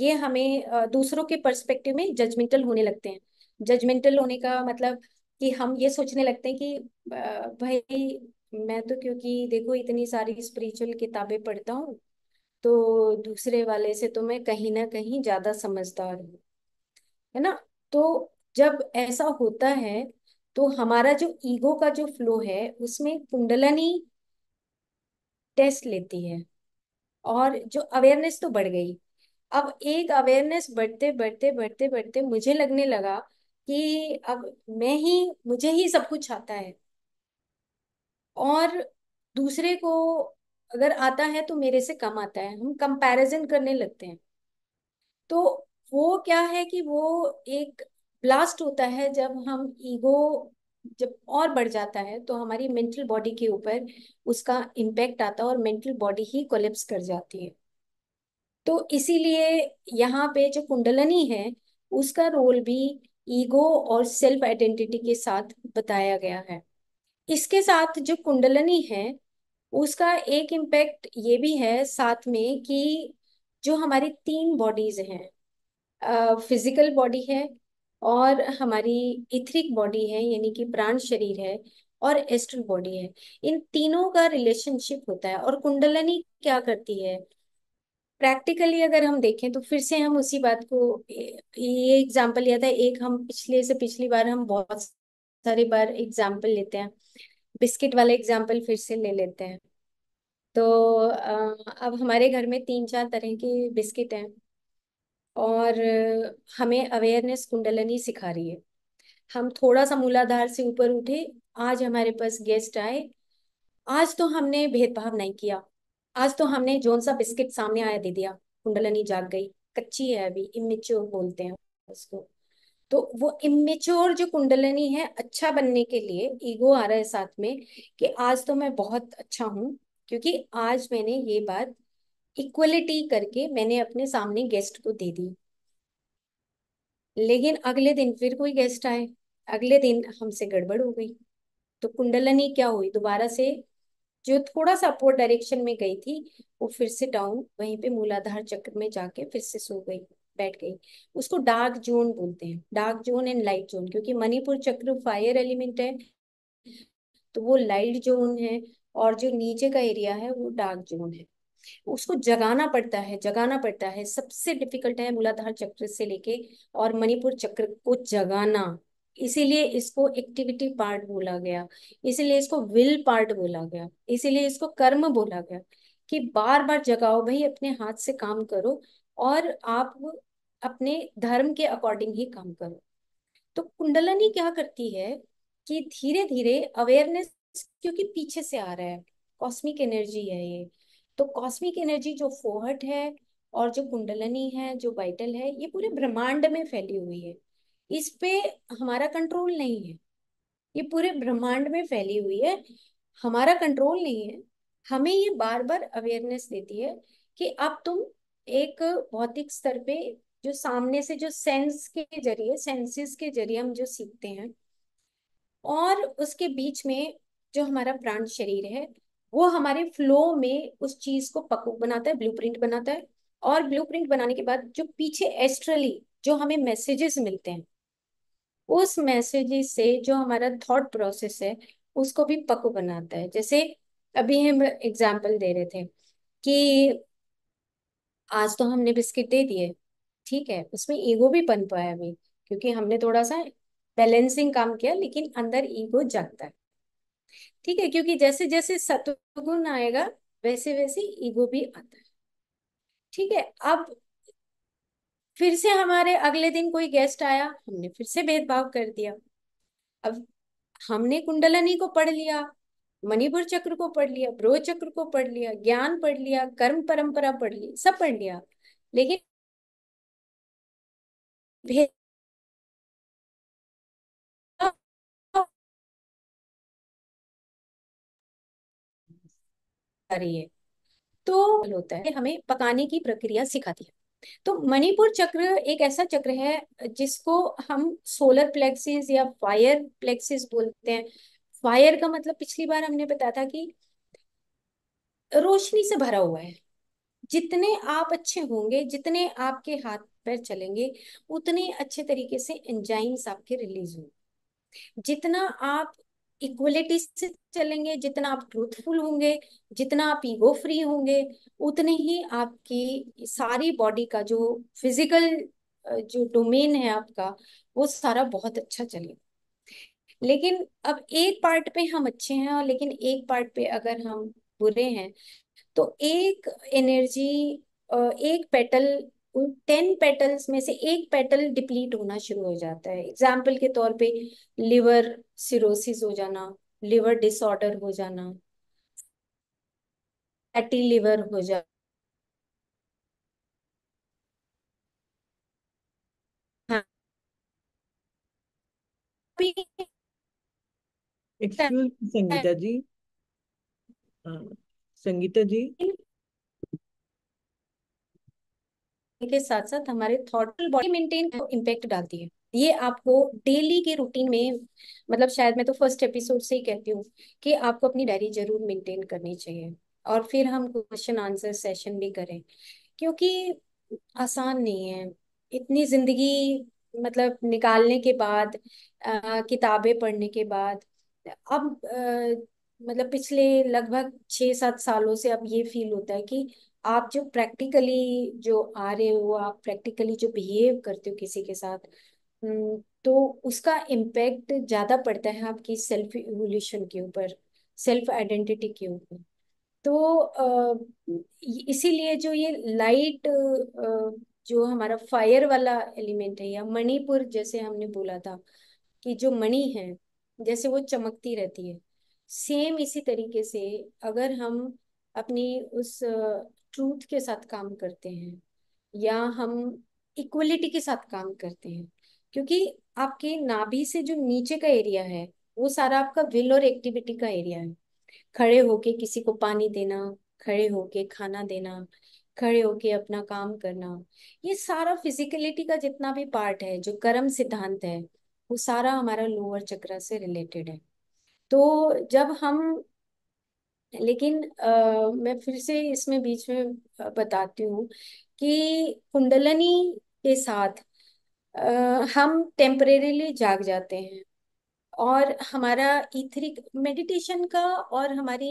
ये हमें दूसरों के पर्सपेक्टिव में जजमेंटल होने लगते हैं जजमेंटल होने का मतलब कि हम ये सोचने लगते हैं कि भाई मैं तो क्योंकि देखो इतनी सारी स्पिरिचुअल किताबें पढ़ता हूँ तो दूसरे वाले से तो मैं कहीं ना कहीं ज्यादा समझदार हूँ है ना तो जब ऐसा होता है तो हमारा जो ईगो का जो फ्लो है उसमें कुंडलनी टेस्ट लेती है और जो अवेयरनेस तो बढ़ गई अब एक अवेयरनेस बढ़ते बढ़ते बढ़ते बढ़ते मुझे लगने लगा कि अब मैं ही मुझे ही सब कुछ आता है और दूसरे को अगर आता है तो मेरे से कम आता है हम कंपैरिजन करने लगते हैं तो वो क्या है कि वो एक ब्लास्ट होता है जब हम ईगो जब और बढ़ जाता है तो हमारी मेंटल बॉडी के ऊपर उसका इम्पैक्ट आता है और मेंटल बॉडी ही कोलेप्स कर जाती है तो इसीलिए यहाँ पे जो कुंडलनी है उसका रोल भी ईगो और सेल्फ आइडेंटिटी के साथ बताया गया है इसके साथ जो कुंडलनी है उसका एक इम्पैक्ट ये भी है साथ में कि जो हमारी तीन बॉडीज हैं फिजिकल बॉडी है और हमारी इथरिक बॉडी है यानी कि प्राण शरीर है और एस्ट्रल बॉडी है इन तीनों का रिलेशनशिप होता है और कुंडलनी क्या करती है प्रैक्टिकली अगर हम देखें तो फिर से हम उसी बात को ये एग्जाम्पल लिया था एक हम पिछले से पिछली बार हम बहुत सारी बार एग्जाम्पल लेते हैं बिस्किट वाला एग्जाम्पल फिर से ले लेते हैं तो अब हमारे घर में तीन चार तरह के बिस्किट हैं और हमें अवेयरनेस कुंडलनी सिखा रही है हम थोड़ा सा मूलाधार से ऊपर उठे आज हमारे पास गेस्ट आए आज तो हमने भेदभाव नहीं किया आज तो हमने जोन सा बिस्किट सामने आया दे दिया कुंडलनी जाग गई कच्ची है अभी इमेच्योर बोलते हैं उसको तो वो इमेच्योर जो कुंडलनी है अच्छा बनने के लिए ईगो आ रहा है साथ में कि आज तो मैं बहुत अच्छा हूँ क्योंकि आज मैंने ये बात इक्वलिटी करके मैंने अपने सामने गेस्ट को दे दी लेकिन अगले दिन फिर कोई गेस्ट आए अगले दिन हमसे गड़बड़ हो गई तो कुंडलनी क्या हुई दोबारा से जो थोड़ा सा अपवर्ड डायरेक्शन में गई थी वो फिर से डाउन वहीं पे मूलाधार चक्र में जाके फिर से सो गई बैठ गई उसको डार्क जोन बोलते हैं dark zone and light zone क्योंकि मणिपुर चक्र फायर एलिमेंट है तो वो लाइट जोन है और जो नीचे का एरिया है वो डार्क जोन है उसको जगाना पड़ता है जगाना पड़ता है सबसे डिफिकल्ट है मूलाधार चक्र से लेके और मणिपुर चक्र को जगाना इसीलिए इसको एक्टिविटी पार्ट बोला गया इसीलिए इसको विल पार्ट बोला गया इसीलिए इसको कर्म बोला गया कि बार बार जगाओ भाई अपने हाथ से काम करो और आप अपने धर्म के अकॉर्डिंग ही काम करो तो कुंडलनी क्या करती है कि धीरे धीरे अवेयरनेस क्योंकि पीछे से आ रहा है कॉस्मिक एनर्जी है ये तो कॉस्मिक एनर्जी जो फोहट है और जो कुंडलनी है जो वाइटल है ये पूरे ब्रह्मांड में फैली हुई है इस पे हमारा कंट्रोल नहीं है ये पूरे ब्रह्मांड में फैली हुई है हमारा कंट्रोल नहीं है हमें ये बार बार अवेयरनेस देती है कि अब तुम एक भौतिक स्तर पे जो सामने से जो सेंस के जरिए सेंसेस के जरिए हम जो सीखते हैं और उसके बीच में जो हमारा प्राण शरीर है वो हमारे फ्लो में उस चीज को पकू बनाता है ब्लूप्रिंट बनाता है और ब्लूप्रिंट बनाने के बाद जो पीछे एस्ट्रली जो हमें मैसेजेस मिलते हैं उस मैसेज से जो हमारा थॉट प्रोसेस है उसको भी पक् बनाता है जैसे अभी हम एग्जाम्पल दे रहे थे कि आज तो हमने बिस्किट दे दिए ठीक है उसमें ईगो भी बन पाया अभी क्योंकि हमने थोड़ा सा बैलेंसिंग काम किया लेकिन अंदर ईगो जागता है ठीक है क्योंकि जैसे जैसे सत्वगुण आएगा वैसे वैसे ईगो भी आता है ठीक है अब फिर से हमारे अगले दिन कोई गेस्ट आया हमने फिर से भेदभाव कर दिया अब हमने कुंडलनी को पढ़ लिया मणिपुर चक्र को पढ़ लिया ब्रो चक्र को पढ़ लिया ज्ञान पढ़ लिया कर्म परंपरा पढ़ ली सब पढ़ लिया लेकिन तो होता है हमें पकाने की प्रक्रिया सिखाती है तो मणिपुर चक्र एक ऐसा चक्र है जिसको हम सोलर प्लेक्सिस या फायर प्लेक्सिस बोलते हैं फायर का मतलब पिछली बार हमने बताया था कि रोशनी से भरा हुआ है जितने आप अच्छे होंगे जितने आपके हाथ पैर चलेंगे उतने अच्छे तरीके से एंजाइम्स आपके रिलीज होंगे जितना आप इक्वलिटी से चलेंगे जितना आप ट्रूथफुल होंगे जितना आप ईगो फ्री होंगे उतने ही आपकी सारी बॉडी का जो फिजिकल जो डोमेन है आपका वो सारा बहुत अच्छा चलेगा लेकिन अब एक पार्ट पे हम अच्छे हैं और लेकिन एक पार्ट पे अगर हम बुरे हैं तो एक एनर्जी एक पेटल उन टेन पेटल्स में से एक पेटल डिप्लीट होना शुरू हो जाता है एग्जाम्पल के तौर पे लिवर सिरोसिस हो जाना लिवर डिसऑर्डर हो जाना फैटी लिवर हो जाना संगीता जी संगीता जी के साथ साथ हमारे थॉटल बॉडी मेंटेन को इम्पेक्ट डालती है ये आपको डेली के रूटीन में मतलब शायद मैं तो फर्स्ट एपिसोड से ही कहती हूँ कि आपको अपनी डायरी जरूर मेंटेन करनी चाहिए और फिर हम क्वेश्चन आंसर सेशन भी करें क्योंकि आसान नहीं है इतनी जिंदगी मतलब निकालने के बाद किताबें पढ़ने के बाद अब आ, मतलब पिछले लगभग छः सात सालों से अब ये फील होता है कि आप जो प्रैक्टिकली जो आ रहे हो आप प्रैक्टिकली जो बिहेव करते हो किसी के साथ हम्म, तो उसका इम्पैक्ट ज़्यादा पड़ता है आपकी सेल्फ इवोल्यूशन के ऊपर सेल्फ आइडेंटिटी के ऊपर तो इसीलिए जो ये लाइट जो हमारा फायर वाला एलिमेंट है या मणिपुर जैसे हमने बोला था कि जो मणि है जैसे वो चमकती रहती है सेम इसी तरीके से अगर हम अपनी उस ट्रूथ के साथ काम करते हैं या हम इक्वलिटी के साथ काम करते हैं क्योंकि आपके नाभि से जो नीचे का एरिया है वो सारा आपका विल और एक्टिविटी का एरिया है खड़े होके किसी को पानी देना खड़े होके खाना देना खड़े होके अपना काम करना ये सारा फिजिकलिटी का जितना भी पार्ट है जो कर्म सिद्धांत है वो सारा हमारा लोअर चक्र से रिलेटेड है तो जब हम लेकिन आ, मैं फिर से इसमें बीच में बताती हूँ कि कुंडलनी के साथ आ, हम टेम्परेरीली जाग जाते हैं और हमारा इथरिक मेडिटेशन का और हमारी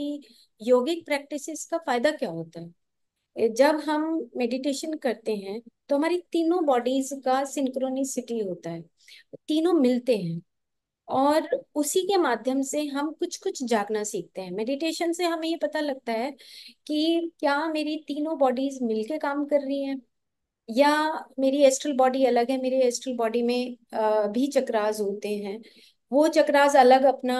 योगिक प्रैक्टिसेस का फायदा क्या होता है जब हम मेडिटेशन करते हैं तो हमारी तीनों बॉडीज का सिंक्रोनिसिटी होता है तीनों मिलते हैं और उसी के माध्यम से हम कुछ कुछ जागना सीखते हैं मेडिटेशन से हमें ये पता लगता है कि क्या मेरी तीनों बॉडीज मिलके काम कर रही हैं या मेरी एस्ट्रल बॉडी अलग है मेरी एस्ट्रल बॉडी में भी चक्रास होते हैं वो चक्रास अलग अपना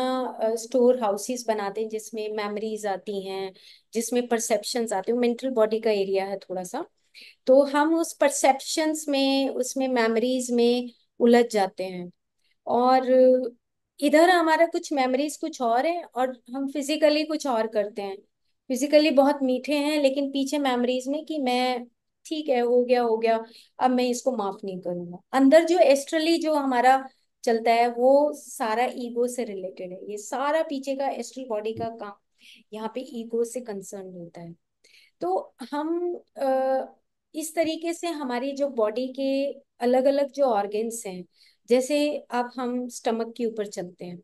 स्टोर हाउसेस बनाते हैं जिसमें मेमोरीज आती हैं जिसमें परसेप्शंस आते हैं मेंटल बॉडी का एरिया है थोड़ा सा तो हम उस परसेप्शंस में उसमें मेमोरीज में उलझ जाते हैं और इधर हमारा कुछ मेमोरीज कुछ और है और हम फिजिकली कुछ और करते हैं फिजिकली बहुत मीठे हैं लेकिन पीछे मेमोरीज में कि मैं ठीक है हो गया हो गया अब मैं इसको माफ नहीं करूंगा अंदर जो एस्ट्रली जो हमारा चलता है वो सारा ईगो से रिलेटेड है ये सारा पीछे का एस्ट्रल बॉडी का काम यहाँ पे ईगो से कंसर्न होता है तो हम आ, इस तरीके से हमारी जो बॉडी के अलग अलग जो ऑर्गेन्स हैं जैसे अब हम स्टमक के ऊपर चलते हैं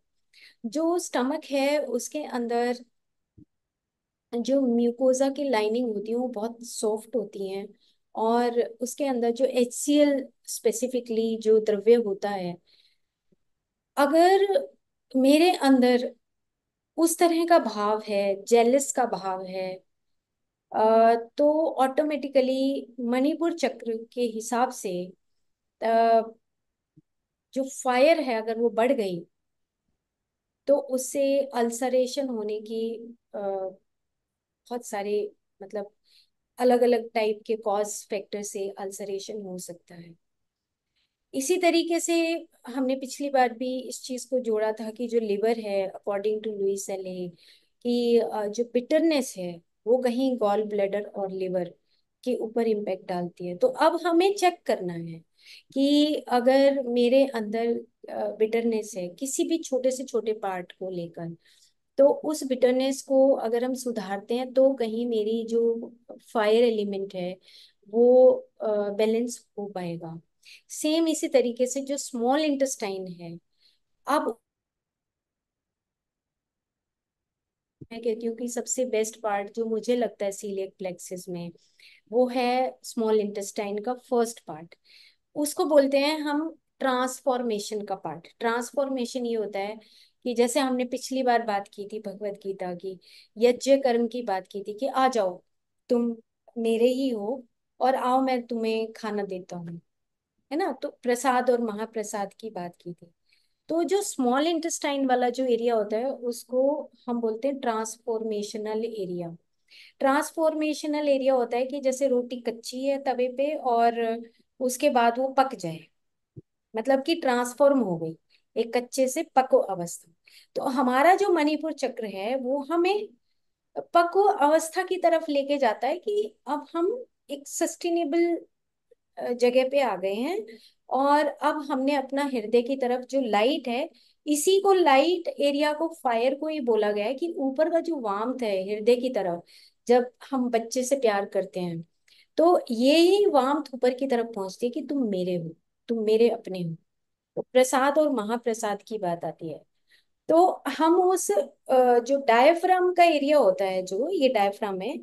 जो स्टमक है उसके अंदर जो म्यूकोजा की लाइनिंग होती है वो बहुत सॉफ्ट होती है और उसके अंदर जो एच स्पेसिफिकली जो द्रव्य होता है अगर मेरे अंदर उस तरह का भाव है जेलिस का भाव है तो ऑटोमेटिकली मणिपुर चक्र के हिसाब से जो फायर है अगर वो बढ़ गई तो उससे अल्सरेशन होने की बहुत सारे मतलब अलग अलग टाइप के कॉज फैक्टर से अल्सरेशन हो सकता है इसी तरीके से हमने पिछली बार भी इस चीज़ को जोड़ा था कि जो लिवर है अकॉर्डिंग टू लुई सले कि जो बिटरनेस है वो कहीं गॉल ब्लडर और लिवर के ऊपर इम्पेक्ट डालती है तो अब हमें चेक करना है कि अगर मेरे अंदर बिटरनेस है किसी भी छोटे से छोटे पार्ट को लेकर तो उस बिटरनेस को अगर हम सुधारते हैं तो कहीं मेरी जो फायर एलिमेंट है वो बैलेंस हो पाएगा सेम इसी तरीके से जो स्मॉल इंटेस्टाइन है अब मैं कहती हूँ कि सबसे बेस्ट पार्ट जो मुझे लगता है सीलियक प्लेक्सिस में वो है स्मॉल इंटेस्टाइन का फर्स्ट पार्ट उसको बोलते हैं हम ट्रांसफॉर्मेशन का पार्ट ट्रांसफॉर्मेशन ये होता है कि जैसे हमने पिछली बार बात की थी भगवत गीता की यज्ञ कर्म की बात की थी कि आ जाओ तुम मेरे ही हो और आओ मैं तुम्हें खाना देता हूँ है ना तो प्रसाद और महाप्रसाद की बात की थी तो जो स्मॉल इंटेस्टाइन वाला जो एरिया होता है उसको हम बोलते हैं ट्रांसफॉर्मेशनल एरिया ट्रांसफॉर्मेशनल एरिया होता है कि जैसे रोटी कच्ची है तवे पे और उसके बाद वो पक जाए मतलब कि ट्रांसफॉर्म हो गई एक कच्चे से पको अवस्था तो हमारा जो मणिपुर चक्र है वो हमें पको अवस्था की तरफ लेके जाता है कि अब हम एक सस्टेनेबल जगह पे आ गए हैं और अब हमने अपना हृदय की तरफ जो लाइट है इसी को लाइट एरिया को फायर को ही बोला गया है कि ऊपर का जो वाम्थ है हृदय की तरफ जब हम बच्चे से प्यार करते हैं तो ये ही वाम ऊपर की तरफ पहुंचती है कि तुम मेरे हो तुम मेरे अपने हो तो प्रसाद और महाप्रसाद की बात आती है तो हम उस जो डायफ्राम का एरिया होता है जो ये डायफ्राम है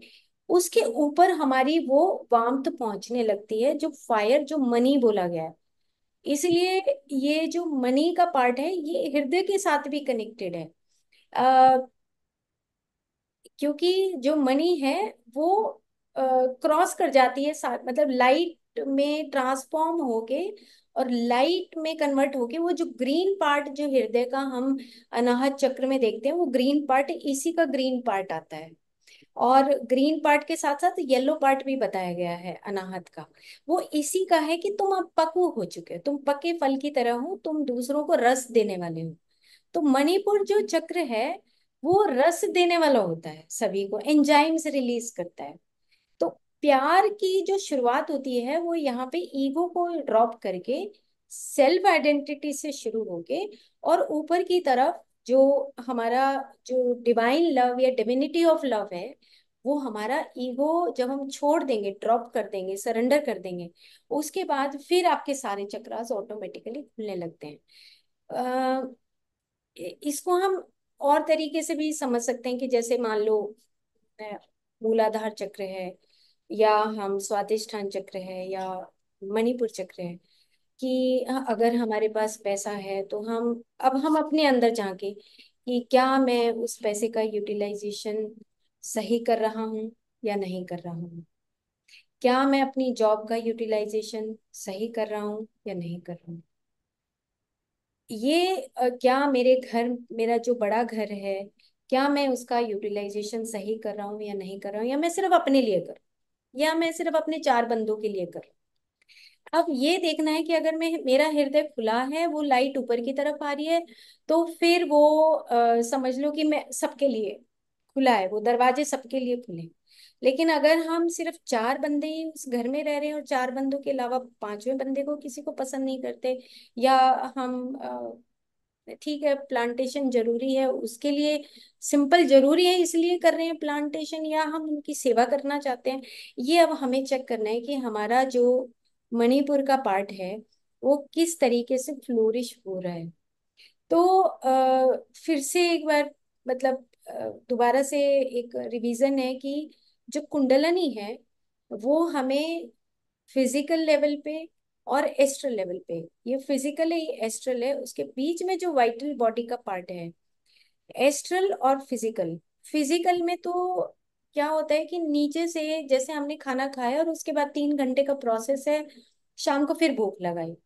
उसके ऊपर हमारी वो वामथ पहुंचने लगती है जो फायर जो मनी बोला गया है इसलिए ये जो मनी का पार्ट है ये हृदय के साथ भी कनेक्टेड है आ, क्योंकि जो मनी है वो क्रॉस कर जाती है साथ मतलब लाइट में ट्रांसफॉर्म होके और लाइट में कन्वर्ट होके वो जो ग्रीन पार्ट जो हृदय का हम अनाहत चक्र में देखते हैं वो ग्रीन पार्ट इसी का ग्रीन पार्ट आता है और ग्रीन पार्ट के साथ साथ येलो पार्ट भी बताया गया है अनाहत का वो इसी का है कि तुम अब पक्व हो चुके हो तुम पके फल की तरह हो तुम दूसरों को रस देने वाले हो तो मणिपुर जो चक्र है वो रस देने वाला होता है सभी को एंजाइम्स रिलीज करता है प्यार की जो शुरुआत होती है वो यहाँ पे ईगो को ड्रॉप करके सेल्फ आइडेंटिटी से शुरू होके और ऊपर की तरफ जो हमारा जो डिवाइन लव या डिविनिटी ऑफ लव है वो हमारा ईगो जब हम छोड़ देंगे ड्रॉप कर देंगे सरेंडर कर देंगे उसके बाद फिर आपके सारे चक्रास ऑटोमेटिकली खुलने लगते हैं आ, इसको हम और तरीके से भी समझ सकते हैं कि जैसे मान लो मूलाधार चक्र है या हम स्वादिष्ठान चक्र है या मणिपुर चक्र है कि अगर हमारे पास पैसा है तो हम अब हम अपने अंदर जाके कि क्या मैं उस पैसे का यूटिलाइजेशन सही कर रहा हूँ या नहीं कर रहा हूँ क्या मैं अपनी जॉब का यूटिलाइजेशन सही कर रहा हूँ या नहीं कर रहा हूँ ये क्या मेरे घर मेरा जो बड़ा घर है क्या मैं उसका यूटिलाइजेशन सही कर रहा हूँ या नहीं कर रहा हूँ या मैं सिर्फ अपने लिए कर या मैं सिर्फ अपने चार बंदों के लिए कर अब ये देखना है कि अगर मैं मेरा हृदय खुला है वो लाइट ऊपर की तरफ आ रही है तो फिर वो आ, समझ लो कि मैं सबके लिए खुला है वो दरवाजे सबके लिए खुले लेकिन अगर हम सिर्फ चार बंदे ही उस घर में रह रहे हैं और चार बंदों के अलावा पांचवें बंदे को किसी को पसंद नहीं करते या हम आ, ठीक है प्लांटेशन जरूरी है उसके लिए सिंपल जरूरी है इसलिए कर रहे हैं प्लांटेशन या हम उनकी सेवा करना चाहते हैं ये अब हमें चेक करना है कि हमारा जो मणिपुर का पार्ट है वो किस तरीके से फ्लोरिश हो रहा है तो आ, फिर से एक बार मतलब दोबारा से एक रिवीजन है कि जो कुंडलनी है वो हमें फिजिकल लेवल पे और एस्ट्रल लेवल पे ये फिजिकल है ये एस्ट्रल है उसके बीच में जो वाइटल बॉडी का पार्ट है एस्ट्रल और फिजिकल फिजिकल में तो क्या होता है कि नीचे से जैसे हमने खाना खाया और उसके बाद तीन घंटे का प्रोसेस है शाम को फिर भूख लगाई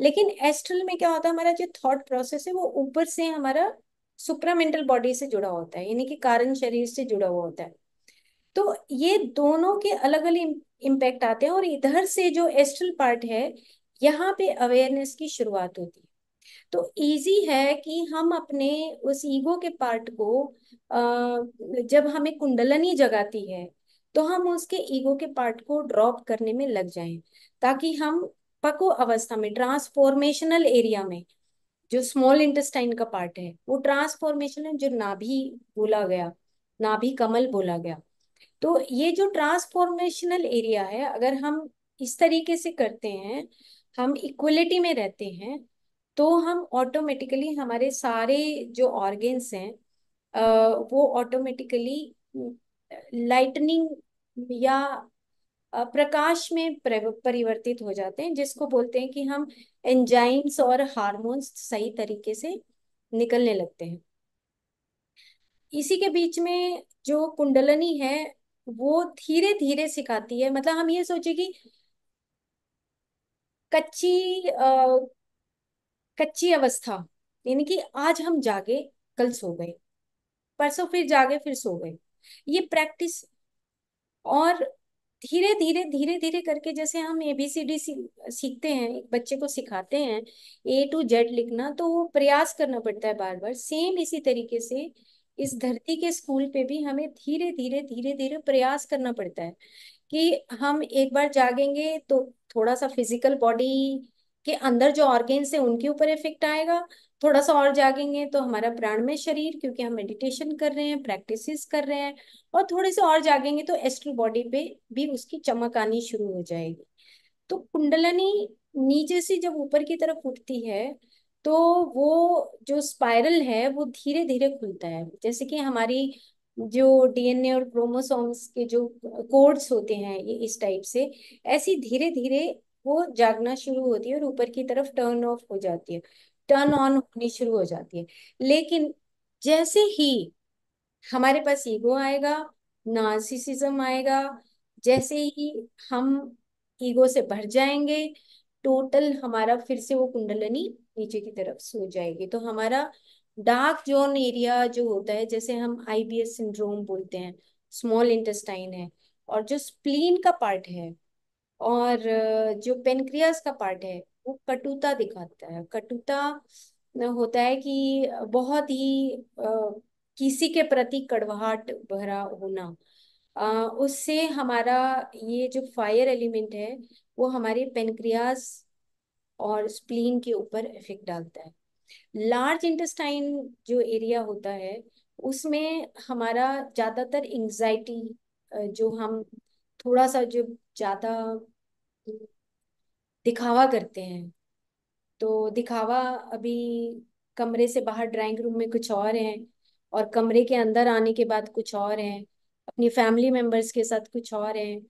लेकिन एस्ट्रल में क्या होता है हमारा जो थॉट प्रोसेस है वो ऊपर से हमारा सुप्रामेंटल बॉडी से जुड़ा होता है यानी कि कारण शरीर से जुड़ा हुआ होता है तो ये दोनों के अलग अलग इम्पैक्ट आते हैं और इधर से जो एस्ट्रल पार्ट है यहाँ पे अवेयरनेस की शुरुआत होती है तो इजी है कि हम अपने उस ईगो के पार्ट को जब हमें कुंडलनी जगाती है तो हम उसके ईगो के पार्ट को ड्रॉप करने में लग जाएं ताकि हम पको अवस्था में ट्रांसफॉर्मेशनल एरिया में जो स्मॉल इंटेस्टाइन का पार्ट है वो ट्रांसफॉर्मेशन है जो नाभि बोला गया नाभि कमल बोला गया तो ये जो ट्रांसफॉर्मेशनल एरिया है अगर हम इस तरीके से करते हैं हम इक्वलिटी में रहते हैं तो हम ऑटोमेटिकली हमारे सारे जो ऑर्गेन्स हैं वो ऑटोमेटिकली लाइटनिंग या प्रकाश में परिवर्तित हो जाते हैं जिसको बोलते हैं कि हम एंजाइम्स और हार्मोन्स सही तरीके से निकलने लगते हैं इसी के बीच में जो कुंडलनी है वो धीरे धीरे सिखाती है मतलब हम ये सोचे कि कच्ची आ, कच्ची अवस्था यानी कि आज हम जागे कल सो गए परसों फिर जागे फिर सो गए ये प्रैक्टिस और धीरे धीरे धीरे धीरे करके जैसे हम ए बी सी डी सीखते हैं एक बच्चे को सिखाते हैं ए टू जेड लिखना तो वो प्रयास करना पड़ता है बार बार सेम इसी तरीके से इस धरती के स्कूल पे भी हमें धीरे धीरे धीरे धीरे प्रयास करना पड़ता है कि हम एक बार जागेंगे तो थोड़ा सा फिजिकल बॉडी के अंदर जो ऑर्गेन्स है उनके ऊपर इफेक्ट आएगा थोड़ा सा और जागेंगे तो हमारा प्राणमय शरीर क्योंकि हम मेडिटेशन कर रहे हैं प्रैक्टिसेस कर रहे हैं और थोड़े से और जागेंगे तो एस्ट्रल बॉडी पे भी उसकी चमक आनी शुरू हो जाएगी तो कुंडलनी नीचे से जब ऊपर की तरफ उठती है तो वो जो स्पाइरल है वो धीरे धीरे खुलता है जैसे कि हमारी जो डीएनए और क्रोमोसोम्स के जो कोड्स होते हैं ये इस टाइप से ऐसी धीरे धीरे वो जागना शुरू होती है और ऊपर की तरफ टर्न ऑफ हो जाती है टर्न ऑन होनी शुरू हो जाती है लेकिन जैसे ही हमारे पास ईगो आएगा नार्सिसिज्म आएगा जैसे ही हम ईगो से भर जाएंगे टोटल हमारा फिर से वो कुंडलनी नीचे की तरफ सो जाएगी तो हमारा डार्क जोन एरिया जो होता है जैसे हम आईबीएस सिंड्रोम बोलते हैं स्मॉल इंटेस्टाइन है और जो स्प्लीन का पार्ट है और जो पेनक्रियास का पार्ट है वो कटुता दिखाता है कटुता होता है कि बहुत ही किसी के प्रति कड़वाहट भरा होना उससे हमारा ये जो फायर एलिमेंट है वो हमारे पेनक्रियास और स्प्लीन के ऊपर इफेक्ट डालता है लार्ज इंटेस्टाइन जो एरिया होता है उसमें हमारा ज़्यादातर एंजाइटी जो हम थोड़ा सा जो ज़्यादा दिखावा करते हैं तो दिखावा अभी कमरे से बाहर ड्राइंग रूम में कुछ और है और कमरे के अंदर आने के बाद कुछ और है अपनी फैमिली मेम्बर्स के साथ कुछ और है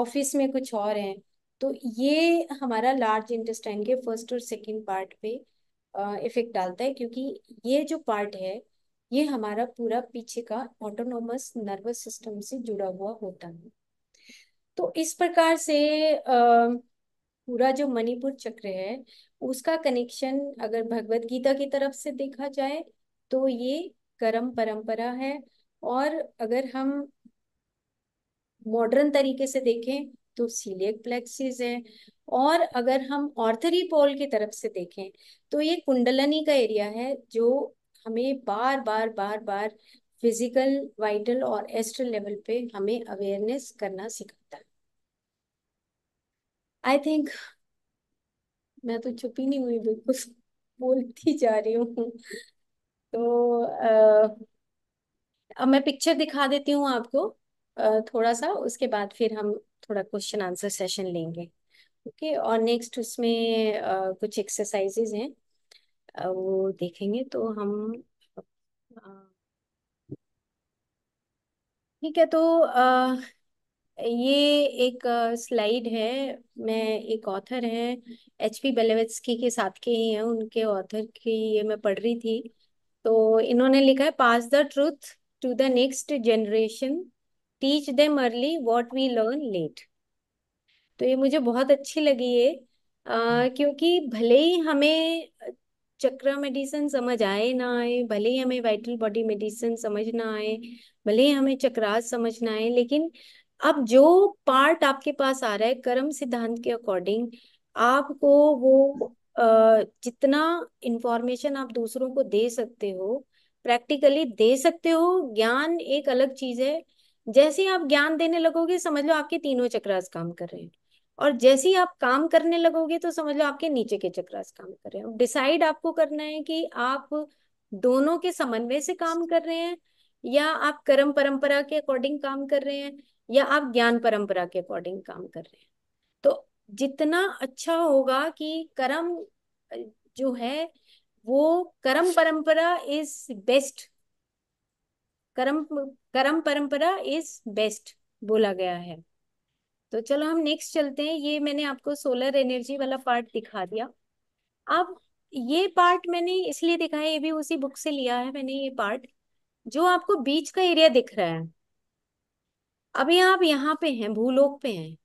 ऑफिस में कुछ और है तो ये हमारा लार्ज इंटेस्टाइन के फर्स्ट और सेकेंड पार्ट पे इफेक्ट डालता है क्योंकि ये जो पार्ट है ये हमारा पूरा पीछे का ऑटोनोमस नर्वस सिस्टम से जुड़ा हुआ होता है तो इस प्रकार से आ, पूरा जो मणिपुर चक्र है उसका कनेक्शन अगर भगवत गीता की तरफ से देखा जाए तो ये कर्म परंपरा है और अगर हम मॉडर्न तरीके से देखें तो सीलियक प्लेक्सिस है और अगर हम ऑर्थरी पोल की तरफ से देखें तो ये कुंडलनी का एरिया है जो हमें बार बार बार बार फिजिकल वाइटल और एस्ट्रल लेवल पे हमें अवेयरनेस करना सिखाता है आई थिंक मैं तो छुपी नहीं हुई बिल्कुल बोलती जा रही हूँ तो आ, अब मैं पिक्चर दिखा देती हूँ आपको आ, थोड़ा सा उसके बाद फिर हम थोड़ा क्वेश्चन आंसर सेशन लेंगे ओके okay, और नेक्स्ट उसमें आ, कुछ एक्सरसाइजेज हैं वो देखेंगे तो हम ठीक है तो आ, ये एक स्लाइड है मैं एक ऑथर है एच पी बेलेवेस्की के साथ के ही है उनके ऑथर की ये मैं पढ़ रही थी तो इन्होंने लिखा है pass the truth to the next generation teach them early what we learn late तो ये मुझे बहुत अच्छी लगी ये हम्म। क्योंकि भले ही हमें चक्र मेडिसिन समझ आए ना आए भले ही हमें वाइटल बॉडी मेडिसिन समझ ना आए भले ही हमें चक्रास समझ ना आए लेकिन अब जो पार्ट आपके पास आ रहा है कर्म सिद्धांत के अकॉर्डिंग आपको वो जितना इंफॉर्मेशन आप दूसरों को दे सकते हो प्रैक्टिकली दे सकते हो ज्ञान एक अलग चीज है जैसे आप ज्ञान देने लगोगे समझ लो आपके तीनों चक्रास काम कर रहे हैं और जैसे ही आप काम करने लगोगे तो समझ लो आपके नीचे के चक्रास काम कर रहे हैं डिसाइड आपको करना है कि आप दोनों के समन्वय से काम कर रहे हैं या आप कर्म परंपरा के अकॉर्डिंग काम कर रहे हैं या आप ज्ञान परंपरा के अकॉर्डिंग काम कर रहे हैं तो जितना अच्छा होगा कि कर्म जो है वो कर्म परंपरा इज बेस्ट कर्म कर्म परंपरा इज बेस्ट बोला गया है तो चलो हम नेक्स्ट चलते हैं ये मैंने आपको सोलर एनर्जी वाला पार्ट दिखा दिया अब ये पार्ट मैंने इसलिए दिखाया ये भी उसी बुक से लिया है मैंने ये पार्ट जो आपको बीच का एरिया दिख रहा है अभी आप यहाँ पे हैं भूलोक पे हैं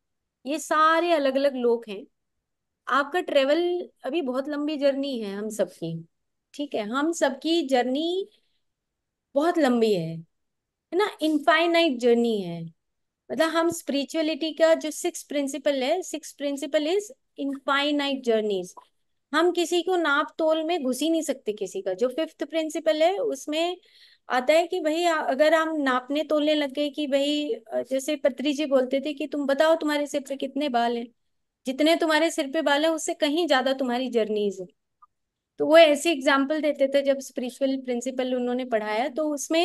ये सारे अलग अलग लोग हैं आपका ट्रेवल अभी बहुत लंबी जर्नी है हम सबकी ठीक है हम सबकी जर्नी बहुत लंबी है है ना इनफाइनाइट जर्नी है मतलब हम स्पिरिचुअलिटी का जो सिक्स प्रिंसिपल है six principle is infinite journeys हम किसी को नाप तोल में घुस ही नहीं सकते किसी का जो फिफ्थ प्रिंसिपल है उसमें आता है कि भाई अगर हम नापने तोलने लग गए कि भाई जैसे पत्री जी बोलते थे कि तुम बताओ तुम्हारे सिर पे कितने बाल हैं जितने तुम्हारे सिर पे बाल हैं उससे कहीं ज्यादा तुम्हारी जर्नीज है तो वो ऐसे एग्जाम्पल देते थे जब स्पिरिचुअल प्रिंसिपल उन्होंने पढ़ाया तो उसमें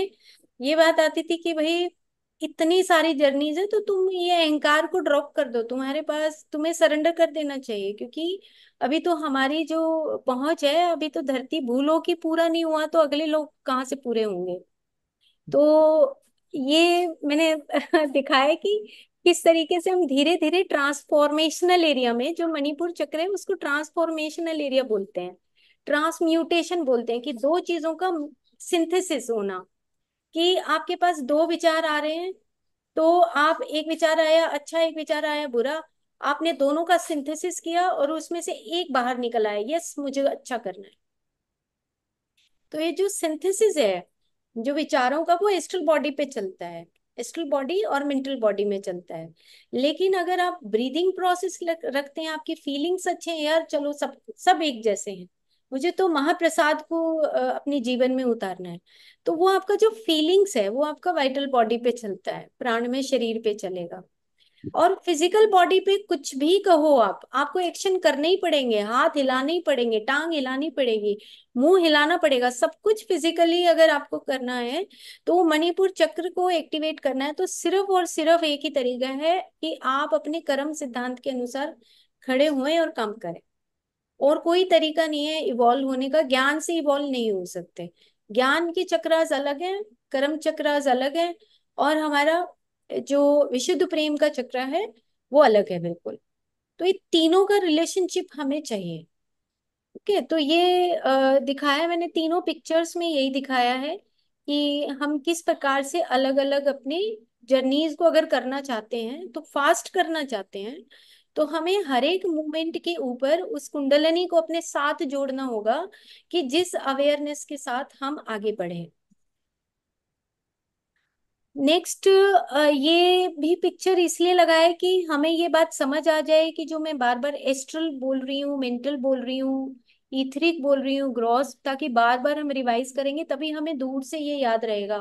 ये बात आती थी कि भाई इतनी सारी जर्नीज है तो तुम ये अहंकार को ड्रॉप कर दो तुम्हारे पास तुम्हें सरेंडर कर देना चाहिए क्योंकि अभी तो हमारी जो पहुंच है अभी तो धरती भूलो की पूरा नहीं हुआ तो अगले लोग कहाँ से पूरे होंगे तो ये मैंने दिखाया कि किस तरीके से हम धीरे धीरे ट्रांसफॉर्मेशनल एरिया में जो मणिपुर चक्र है उसको ट्रांसफॉर्मेशनल एरिया बोलते हैं ट्रांसम्यूटेशन बोलते हैं कि दो चीजों का सिंथेसिस होना कि आपके पास दो विचार आ रहे हैं तो आप एक विचार आया अच्छा एक विचार आया बुरा आपने दोनों का सिंथेसिस किया और उसमें से एक बाहर निकल आया यस मुझे अच्छा करना है तो ये जो सिंथेसिस है जो विचारों का वो एस्ट्रल बॉडी पे चलता है एस्ट्रल बॉडी और मेंटल बॉडी में चलता है लेकिन अगर आप ब्रीदिंग प्रोसेस रखते हैं आपकी फीलिंग्स अच्छे हैं यार चलो सब सब एक जैसे हैं मुझे तो महाप्रसाद को अपने जीवन में उतारना है तो वो आपका जो फीलिंग्स है वो आपका वाइटल बॉडी पे चलता है प्राण में शरीर पे चलेगा और फिजिकल बॉडी पे कुछ भी कहो आप आपको एक्शन करने ही पड़ेंगे हाथ हिलाने ही पड़ेंगे टांग हिलानी पड़ेगी मुंह हिलाना पड़ेगा सब कुछ फिजिकली अगर आपको करना है तो मणिपुर चक्र को एक्टिवेट करना है तो सिर्फ और सिर्फ एक ही तरीका है कि आप अपने कर्म सिद्धांत के अनुसार खड़े हुए और काम करें और कोई तरीका नहीं है इवॉल्व होने का ज्ञान से इवॉल्व नहीं हो सकते ज्ञान के चक्रास अलग है कर्म चक्रास अलग है और हमारा जो विशुद्ध प्रेम का चक्र है वो अलग है बिल्कुल तो ये तीनों का रिलेशनशिप हमें चाहिए ओके तो ये दिखाया मैंने तीनों पिक्चर्स में यही दिखाया है कि हम किस प्रकार से अलग अलग अपनी जर्नीज को अगर करना चाहते हैं तो फास्ट करना चाहते हैं तो हमें हर एक मूवमेंट के ऊपर उस कुंडलनी को अपने साथ जोड़ना होगा कि जिस अवेयरनेस के साथ हम आगे बढ़े नेक्स्ट ये भी पिक्चर इसलिए लगाए कि हमें ये बात समझ आ जाए कि जो मैं बार बार एस्ट्रल बोल रही हूँ मेंटल बोल रही हूँ इथरिक बोल रही हूँ ग्रॉस ताकि बार बार हम रिवाइज करेंगे तभी हमें दूर से ये याद रहेगा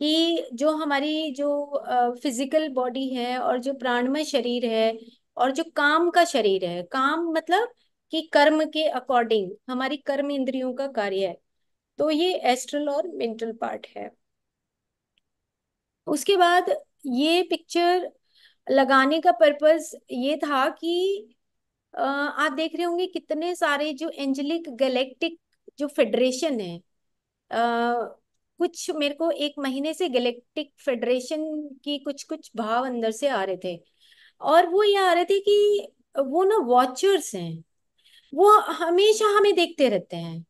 कि जो हमारी जो फिजिकल बॉडी है और जो प्राणमय शरीर है और जो काम का शरीर है काम मतलब कि कर्म के अकॉर्डिंग हमारी कर्म इंद्रियों का कार्य है तो ये एस्ट्रल और मेंटल पार्ट है उसके बाद ये पिक्चर लगाने का पर्पस ये था कि आप देख रहे होंगे कितने सारे जो एंजलिक गैलेक्टिक जो फेडरेशन है आ, कुछ मेरे को एक महीने से गैलेक्टिक फेडरेशन की कुछ कुछ भाव अंदर से आ रहे थे और वो ये आ रहे थे कि वो ना वॉचर्स हैं वो हमेशा हमें देखते रहते हैं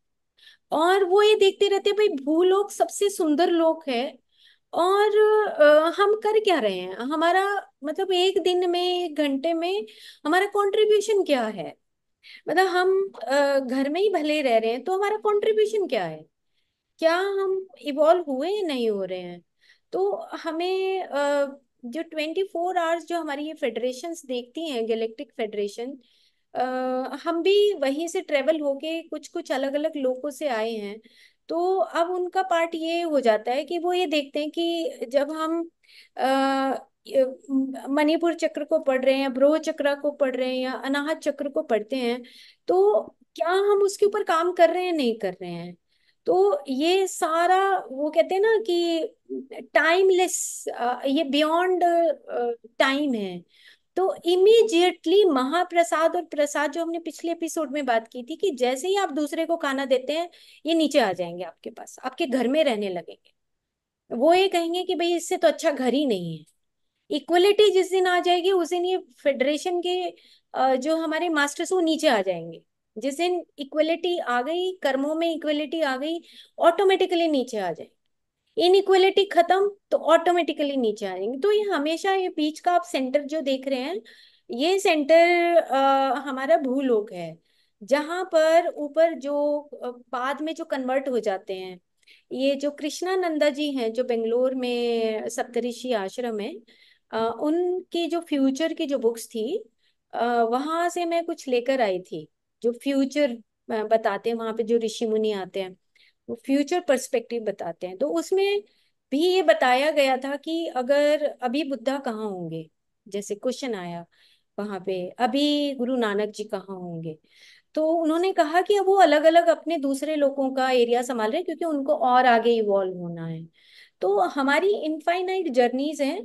और वो ये देखते रहते हैं भाई भू लोग सबसे सुंदर लोग है और हम कर क्या रहे हैं हमारा मतलब एक दिन में एक घंटे में हमारा कंट्रीब्यूशन क्या है मतलब हम घर में ही भले रह रहे हैं तो हमारा कंट्रीब्यूशन क्या है क्या हम इवॉल्व हुए या नहीं हो रहे हैं तो हमें आ, जो ट्वेंटी फोर आवर्स जो हमारी ये फेडरेशन देखती हैं गैलेक्टिक फेडरेशन हम भी वहीं से ट्रेवल होके कुछ कुछ अलग अलग लोगों से आए हैं तो अब उनका पार्ट ये हो जाता है कि वो ये देखते हैं कि जब हम मणिपुर चक्र को पढ़ रहे हैं ब्रोह चक्र को पढ़ रहे हैं या अनाहत चक्र को पढ़ते हैं तो क्या हम उसके ऊपर काम कर रहे हैं नहीं कर रहे हैं तो ये सारा वो कहते हैं ना कि टाइमलेस ये बियॉन्ड टाइम है तो इमीजिएटली महाप्रसाद और प्रसाद जो हमने पिछले एपिसोड में बात की थी कि जैसे ही आप दूसरे को खाना देते हैं ये नीचे आ जाएंगे आपके पास आपके घर में रहने लगेंगे वो ये कहेंगे कि भाई इससे तो अच्छा घर ही नहीं है इक्वलिटी जिस दिन आ जाएगी उस दिन ये फेडरेशन के जो हमारे मास्टर्स वो नीचे आ जाएंगे जिस दिन इक्वलिटी आ गई कर्मों में इक्वलिटी आ गई ऑटोमेटिकली नीचे आ जाए इन इक्वलिटी खत्म तो ऑटोमेटिकली नीचे आ जाएंगे तो ये हमेशा ये बीच का आप सेंटर जो देख रहे हैं ये सेंटर आ, हमारा भूलोक है जहां पर ऊपर जो बाद में जो कन्वर्ट हो जाते हैं ये जो कृष्णा नंदा जी हैं जो बेंगलोर में सप्तऋषि आश्रम है आ, उनकी जो फ्यूचर की जो बुक्स थी आ, वहां से मैं कुछ लेकर आई थी जो फ्यूचर बताते हैं वहां पे जो ऋषि मुनि आते हैं वो फ्यूचर पर्सपेक्टिव बताते हैं तो उसमें भी ये बताया गया था कि अगर अभी बुद्धा कहाँ होंगे जैसे क्वेश्चन आया वहां पे अभी गुरु नानक जी कहाँ होंगे तो उन्होंने कहा कि अब वो अलग अलग अपने दूसरे लोगों का एरिया संभाल रहे हैं क्योंकि उनको और आगे इवॉल्व होना है तो हमारी इनफाइनाइट जर्नीज हैं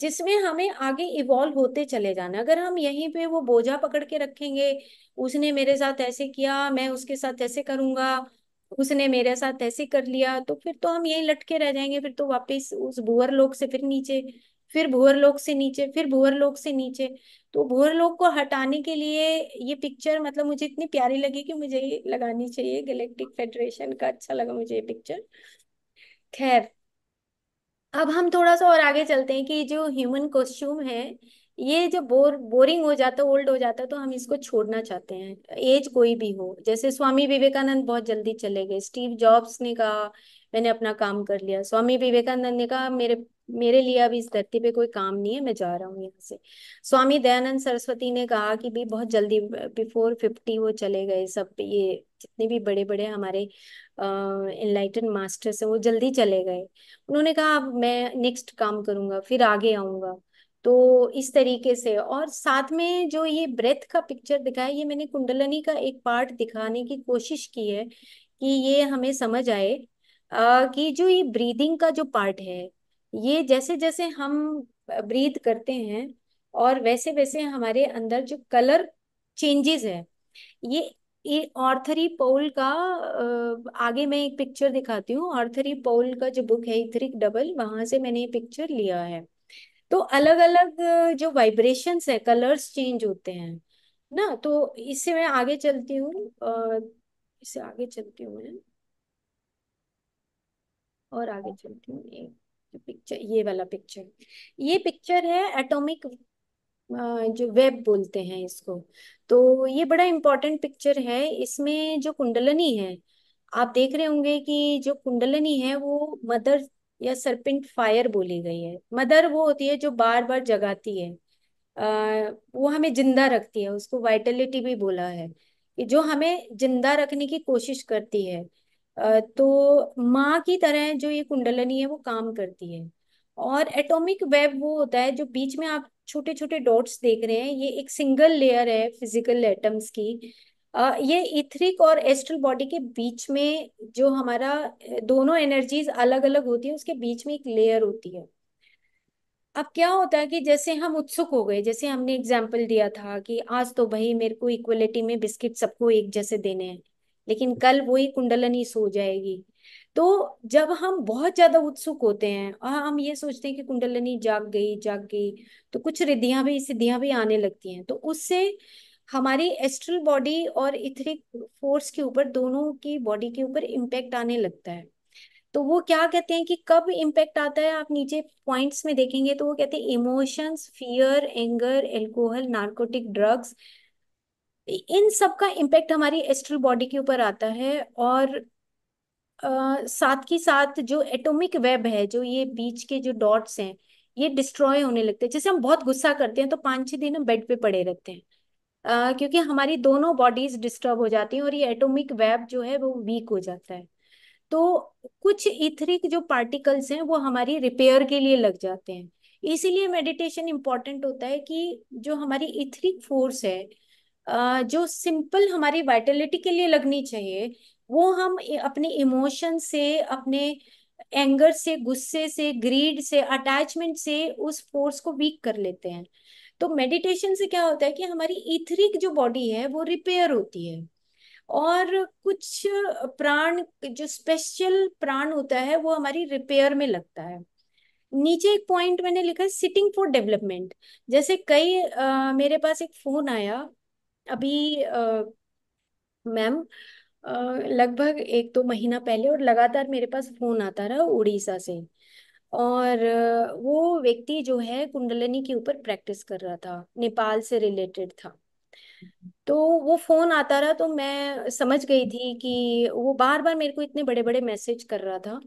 जिसमें हमें आगे इवॉल्व होते चले जाना अगर हम यहीं पे वो बोझा पकड़ के रखेंगे उसने मेरे साथ ऐसे किया मैं उसके साथ ऐसे करूंगा उसने मेरे साथ ऐसे कर लिया तो फिर तो हम यहीं लटके रह जाएंगे फिर तो वापस उस भूअर लोक से फिर नीचे फिर भूअर लोक से नीचे फिर भूअर लोक से नीचे तो भूअर लोक को हटाने के लिए ये पिक्चर मतलब मुझे इतनी प्यारी लगी कि मुझे ये लगानी चाहिए गैलेक्टिक फेडरेशन का अच्छा लगा मुझे ये पिक्चर खैर अब हम थोड़ा सा और आगे चलते हैं कि जो ह्यूमन कॉस्ट्यूम है ये जो बोर बोरिंग हो जाता है ओल्ड हो जाता है तो हम इसको छोड़ना चाहते हैं एज कोई भी हो जैसे स्वामी विवेकानंद बहुत जल्दी चले गए स्टीव जॉब्स ने कहा मैंने अपना काम कर लिया स्वामी विवेकानंद ने कहा मेरे मेरे लिए अभी इस धरती पे कोई काम नहीं है मैं जा रहा हूँ यहाँ से स्वामी दयानंद सरस्वती ने कहा कि भी बहुत जल्दी बिफोर फिफ्टी वो चले गए सब ये जितने भी बड़े बड़े हमारे इनलाइटन मास्टर्स है वो जल्दी चले गए उन्होंने कहा अब मैं नेक्स्ट काम करूंगा फिर आगे आऊंगा तो इस तरीके से और साथ में जो ये ब्रेथ का पिक्चर दिखाया ये मैंने कुंडलनी का एक पार्ट दिखाने की कोशिश की है कि ये हमें समझ आए कि जो ये ब्रीदिंग का जो पार्ट है ये जैसे जैसे हम ब्रीथ करते हैं और वैसे वैसे हमारे अंदर जो कलर चेंजेस है ये ये ऑर्थरी पोल का आगे मैं एक पिक्चर दिखाती हूँ ऑर्थरी पोल का जो बुक है इथरिक डबल वहां से मैंने ये पिक्चर लिया है तो अलग अलग जो वाइब्रेशंस है कलर्स चेंज होते हैं ना तो इससे मैं आगे चलती हूँ इससे आगे चलती हूँ मैं और आगे चलती हूँ एक पिक्चर ये वाला पिक्चर ये पिक्चर है एटॉमिक जो वेब बोलते हैं इसको तो ये बड़ा इम्पोर्टेंट पिक्चर है इसमें जो कुंडलनी है आप देख रहे होंगे कि जो कुंडलनी है वो मदर या सरपिंट फायर बोली गई है मदर वो होती है जो बार बार जगाती है अः वो हमें जिंदा रखती है उसको वाइटलिटी भी बोला है कि जो हमें जिंदा रखने की कोशिश करती है तो माँ की तरह जो ये कुंडलनी है वो काम करती है और एटॉमिक वेब वो होता है जो बीच में आप छोटे छोटे डॉट्स देख रहे हैं ये एक सिंगल लेयर है फिजिकल एटम्स की ये इथरिक और एस्ट्रल बॉडी के बीच में जो हमारा दोनों एनर्जीज अलग अलग होती है उसके बीच में एक लेयर होती है अब क्या होता है कि जैसे हम उत्सुक हो गए जैसे हमने एग्जाम्पल दिया था कि आज तो भाई मेरे को इक्वलिटी में बिस्किट सबको एक जैसे देने हैं लेकिन कल वही कुंडलनी सो जाएगी तो जब हम बहुत ज्यादा उत्सुक होते हैं और हम ये सोचते हैं कि कुंडलनी जाग गई जाग गई तो कुछ रिद्धियां भी सिद्धियां भी आने लगती हैं तो उससे हमारी एस्ट्रल बॉडी और इथरिक फोर्स के ऊपर दोनों की बॉडी के ऊपर इम्पैक्ट आने लगता है तो वो क्या कहते हैं कि कब इम्पैक्ट आता है आप नीचे पॉइंट्स में देखेंगे तो वो कहते हैं emotions fear anger alcohol narcotic drugs इन सब का इम्पैक्ट हमारी एस्ट्रल बॉडी के ऊपर आता है और आ, साथ ही साथ जो एटॉमिक वेब है जो ये बीच के जो डॉट्स हैं ये डिस्ट्रॉय होने लगते हैं जैसे हम बहुत गुस्सा करते हैं तो पाँच छह दिन हम बेड पे पड़े रहते हैं आ, क्योंकि हमारी दोनों बॉडीज डिस्टर्ब हो जाती हैं और ये एटोमिक वेब जो है वो वीक हो जाता है तो कुछ इथरिक जो पार्टिकल्स हैं वो हमारी रिपेयर के लिए लग जाते हैं इसीलिए मेडिटेशन इम्पॉर्टेंट होता है कि जो हमारी इथरिक फोर्स है जो सिंपल हमारी वाइटलिटी के लिए लगनी चाहिए वो हम अपने इमोशन से अपने एंगर से गुस्से से ग्रीड से अटैचमेंट से उस फोर्स को वीक कर लेते हैं तो मेडिटेशन से क्या होता है कि हमारी इथरिक जो बॉडी है वो रिपेयर होती है और कुछ प्राण जो स्पेशल प्राण होता है वो हमारी रिपेयर में लगता है नीचे एक पॉइंट मैंने लिखा है सिटिंग फॉर डेवलपमेंट जैसे कई आ, मेरे पास एक फोन आया अभी मैम लगभग एक दो महीना पहले और लगातार मेरे पास फोन आता रहा उड़ीसा से और वो व्यक्ति जो है कुंडलिनी के ऊपर प्रैक्टिस कर रहा था नेपाल से रिलेटेड था तो वो फोन आता रहा तो मैं समझ गई थी कि वो बार बार मेरे को इतने बड़े बड़े मैसेज कर रहा था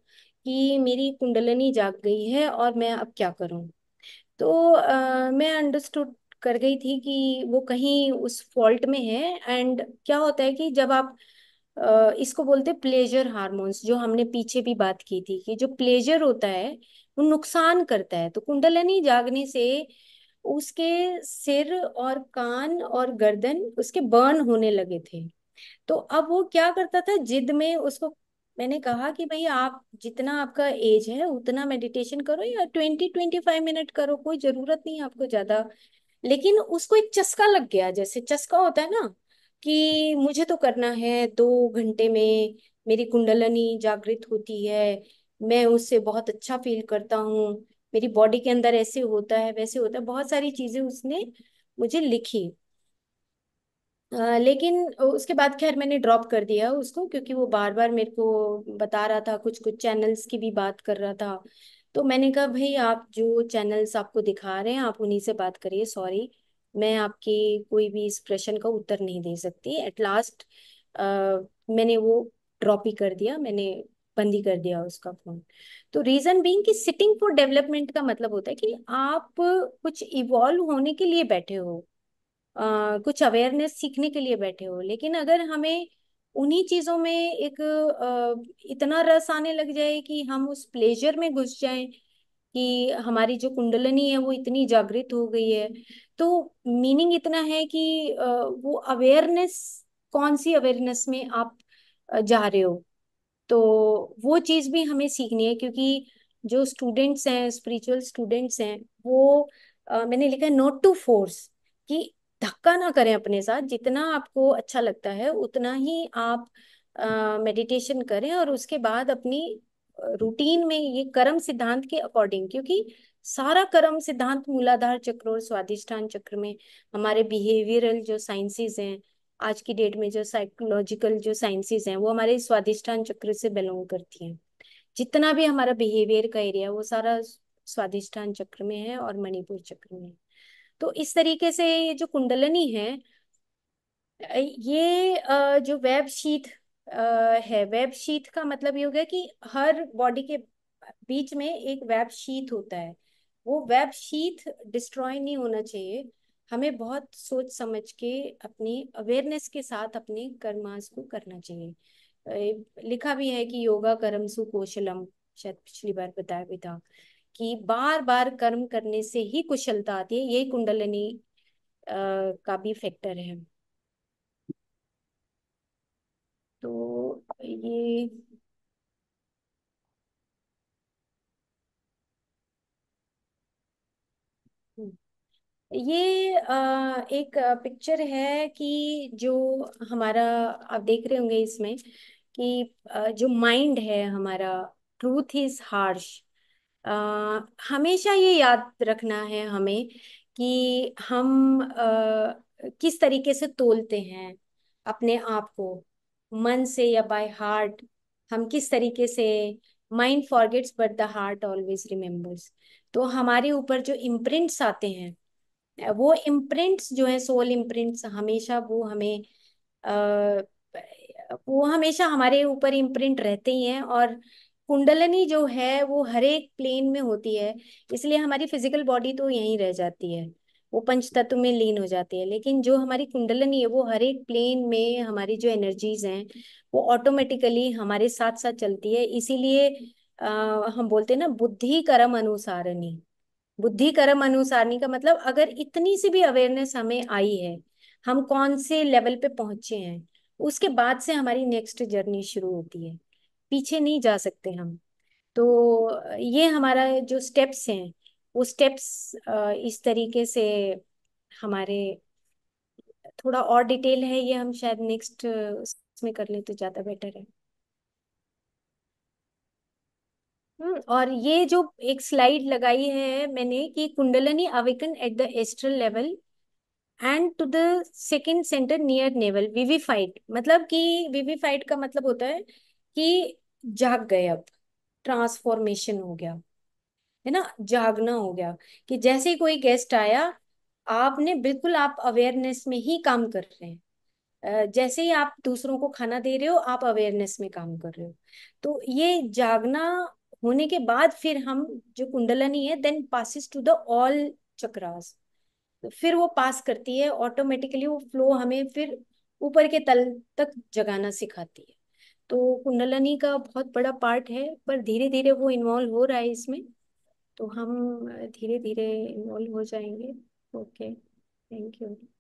कि मेरी कुंडलिनी जाग गई है और मैं अब क्या करूं तो आ, मैं अंडरस्टूड कर गई थी कि वो कहीं उस फॉल्ट में है एंड क्या होता है कि जब आप इसको बोलते प्लेजर हार्मोन्स जो हमने पीछे भी बात की थी कि जो प्लेजर होता है वो नुकसान करता है तो कुंडलनी जागने से उसके सिर और कान और गर्दन उसके बर्न होने लगे थे तो अब वो क्या करता था जिद में उसको मैंने कहा कि भाई आप जितना आपका एज है उतना मेडिटेशन करो या ट्वेंटी ट्वेंटी फाइव मिनट करो कोई जरूरत नहीं आपको ज्यादा लेकिन उसको एक चस्का लग गया जैसे चस्का होता है ना कि मुझे तो करना है दो घंटे में मेरी कुंडलनी जागृत होती है मैं उससे बहुत अच्छा फील करता हूँ मेरी बॉडी के अंदर ऐसे होता है वैसे होता है बहुत सारी चीजें उसने मुझे लिखी आ, लेकिन उसके बाद खैर मैंने ड्रॉप कर दिया उसको क्योंकि वो बार बार मेरे को बता रहा था कुछ कुछ चैनल्स की भी बात कर रहा था तो मैंने कहा भाई आप जो चैनल्स आपको दिखा रहे हैं आप उन्हीं से बात करिए सॉरी मैं आपकी कोई भी इस प्रश्न का उत्तर नहीं दे सकती एट लास्ट मैंने वो ड्रॉप ही कर दिया मैंने बंद ही कर दिया उसका फोन तो रीजन बीइंग कि सिटिंग फॉर डेवलपमेंट का मतलब होता है कि आप कुछ इवॉल्व होने के लिए बैठे हो आ, कुछ अवेयरनेस सीखने के लिए बैठे हो लेकिन अगर हमें उन्हीं चीजों में एक इतना रस आने लग जाए कि हम उस प्लेजर में घुस जाए कि हमारी जो कुंडलनी है वो इतनी जागृत हो गई है तो मीनिंग इतना है कि वो अवेयरनेस कौन सी अवेयरनेस में आप जा रहे हो तो वो चीज भी हमें सीखनी है क्योंकि जो स्टूडेंट्स हैं स्पिरिचुअल स्टूडेंट्स हैं वो मैंने लिखा है नॉट टू फोर्स कि धक्का ना करें अपने साथ जितना आपको अच्छा लगता है उतना ही आप मेडिटेशन करें और उसके बाद अपनी रूटीन में ये कर्म सिद्धांत के अकॉर्डिंग क्योंकि सारा कर्म सिद्धांत मूलाधार चक्र और स्वादिष्ठान चक्र में हमारे बिहेवियरल जो साइंसेज हैं आज की डेट में जो साइकोलॉजिकल जो साइंसेज हैं वो हमारे स्वादिष्ठान चक्र से बिलोंग करती हैं जितना भी हमारा बिहेवियर का एरिया वो सारा स्वादिष्ठान चक्र में है और मणिपुर चक्र में है तो इस तरीके से ये जो कुंडलनी है ये जो वेब शीत है वेब शीत का मतलब ये हो गया कि हर बॉडी के बीच में एक वेब शीत होता है वो वेब शीत डिस्ट्रॉय नहीं होना चाहिए हमें बहुत सोच समझ के अपनी अवेयरनेस के साथ अपने कर्मास को करना चाहिए लिखा भी है कि योगा कर्म सुकोशलम शायद पिछली बार बताया भी था कि बार बार कर्म करने से ही कुशलता आती है यही कुंडलिनी का भी फैक्टर है तो ये हम्म, ये एक पिक्चर है कि जो हमारा आप देख रहे होंगे इसमें कि जो माइंड है हमारा ट्रूथ इज हार्श आ, हमेशा ये याद रखना है हमें कि हम आ, किस तरीके से तोलते हैं अपने आप को मन से या बाय हार्ट हम किस तरीके से mind forgets but the heart always remembers तो हमारे ऊपर जो इम्प्रिंट्स आते हैं वो इम्प्रिंट्स जो है सोल इम्प्रिंट्स हमेशा वो हमें आ, वो हमेशा हमारे ऊपर इम्प्रिंट रहते ही हैं और कुंडलनी जो है वो हर एक प्लेन में होती है इसलिए हमारी फिजिकल बॉडी तो यहीं रह जाती है वो पंच तत्व में लीन हो जाती है लेकिन जो हमारी कुंडलनी है वो हर एक प्लेन में हमारी जो एनर्जीज हैं वो ऑटोमेटिकली हमारे साथ साथ चलती है इसीलिए हम बोलते हैं ना बुद्धि कर्म अनुसारणी बुद्धि कर्म अनुसारणी का मतलब अगर इतनी सी भी अवेयरनेस हमें आई है हम कौन से लेवल पे पहुंचे हैं उसके बाद से हमारी नेक्स्ट जर्नी शुरू होती है पीछे नहीं जा सकते हम तो ये हमारा जो स्टेप्स हैं वो स्टेप्स इस तरीके से हमारे थोड़ा और डिटेल है ये हम शायद नेक्स्ट उसमें कर ले तो ज़्यादा बेटर है हम्म, और ये जो एक स्लाइड लगाई है मैंने कि kundalini awaken at the astral level and to the second centre near navel vivified मतलब कि विविफाइड का मतलब होता है कि जाग गए अब ट्रांसफॉर्मेशन हो गया है ना जागना हो गया कि जैसे ही कोई गेस्ट आया आपने बिल्कुल आप अवेयरनेस में ही काम कर रहे हैं जैसे ही आप दूसरों को खाना दे रहे हो आप अवेयरनेस में काम कर रहे हो तो ये जागना होने के बाद फिर हम जो कुंडलनी है then passes to the all chakras फिर वो पास करती है ऑटोमेटिकली वो फ्लो हमें फिर ऊपर के तल तक जगाना सिखाती है तो कुंडलनी का बहुत बड़ा पार्ट है पर धीरे धीरे वो इन्वॉल्व हो रहा है इसमें तो हम धीरे धीरे इन्वॉल्व हो जाएंगे ओके थैंक यू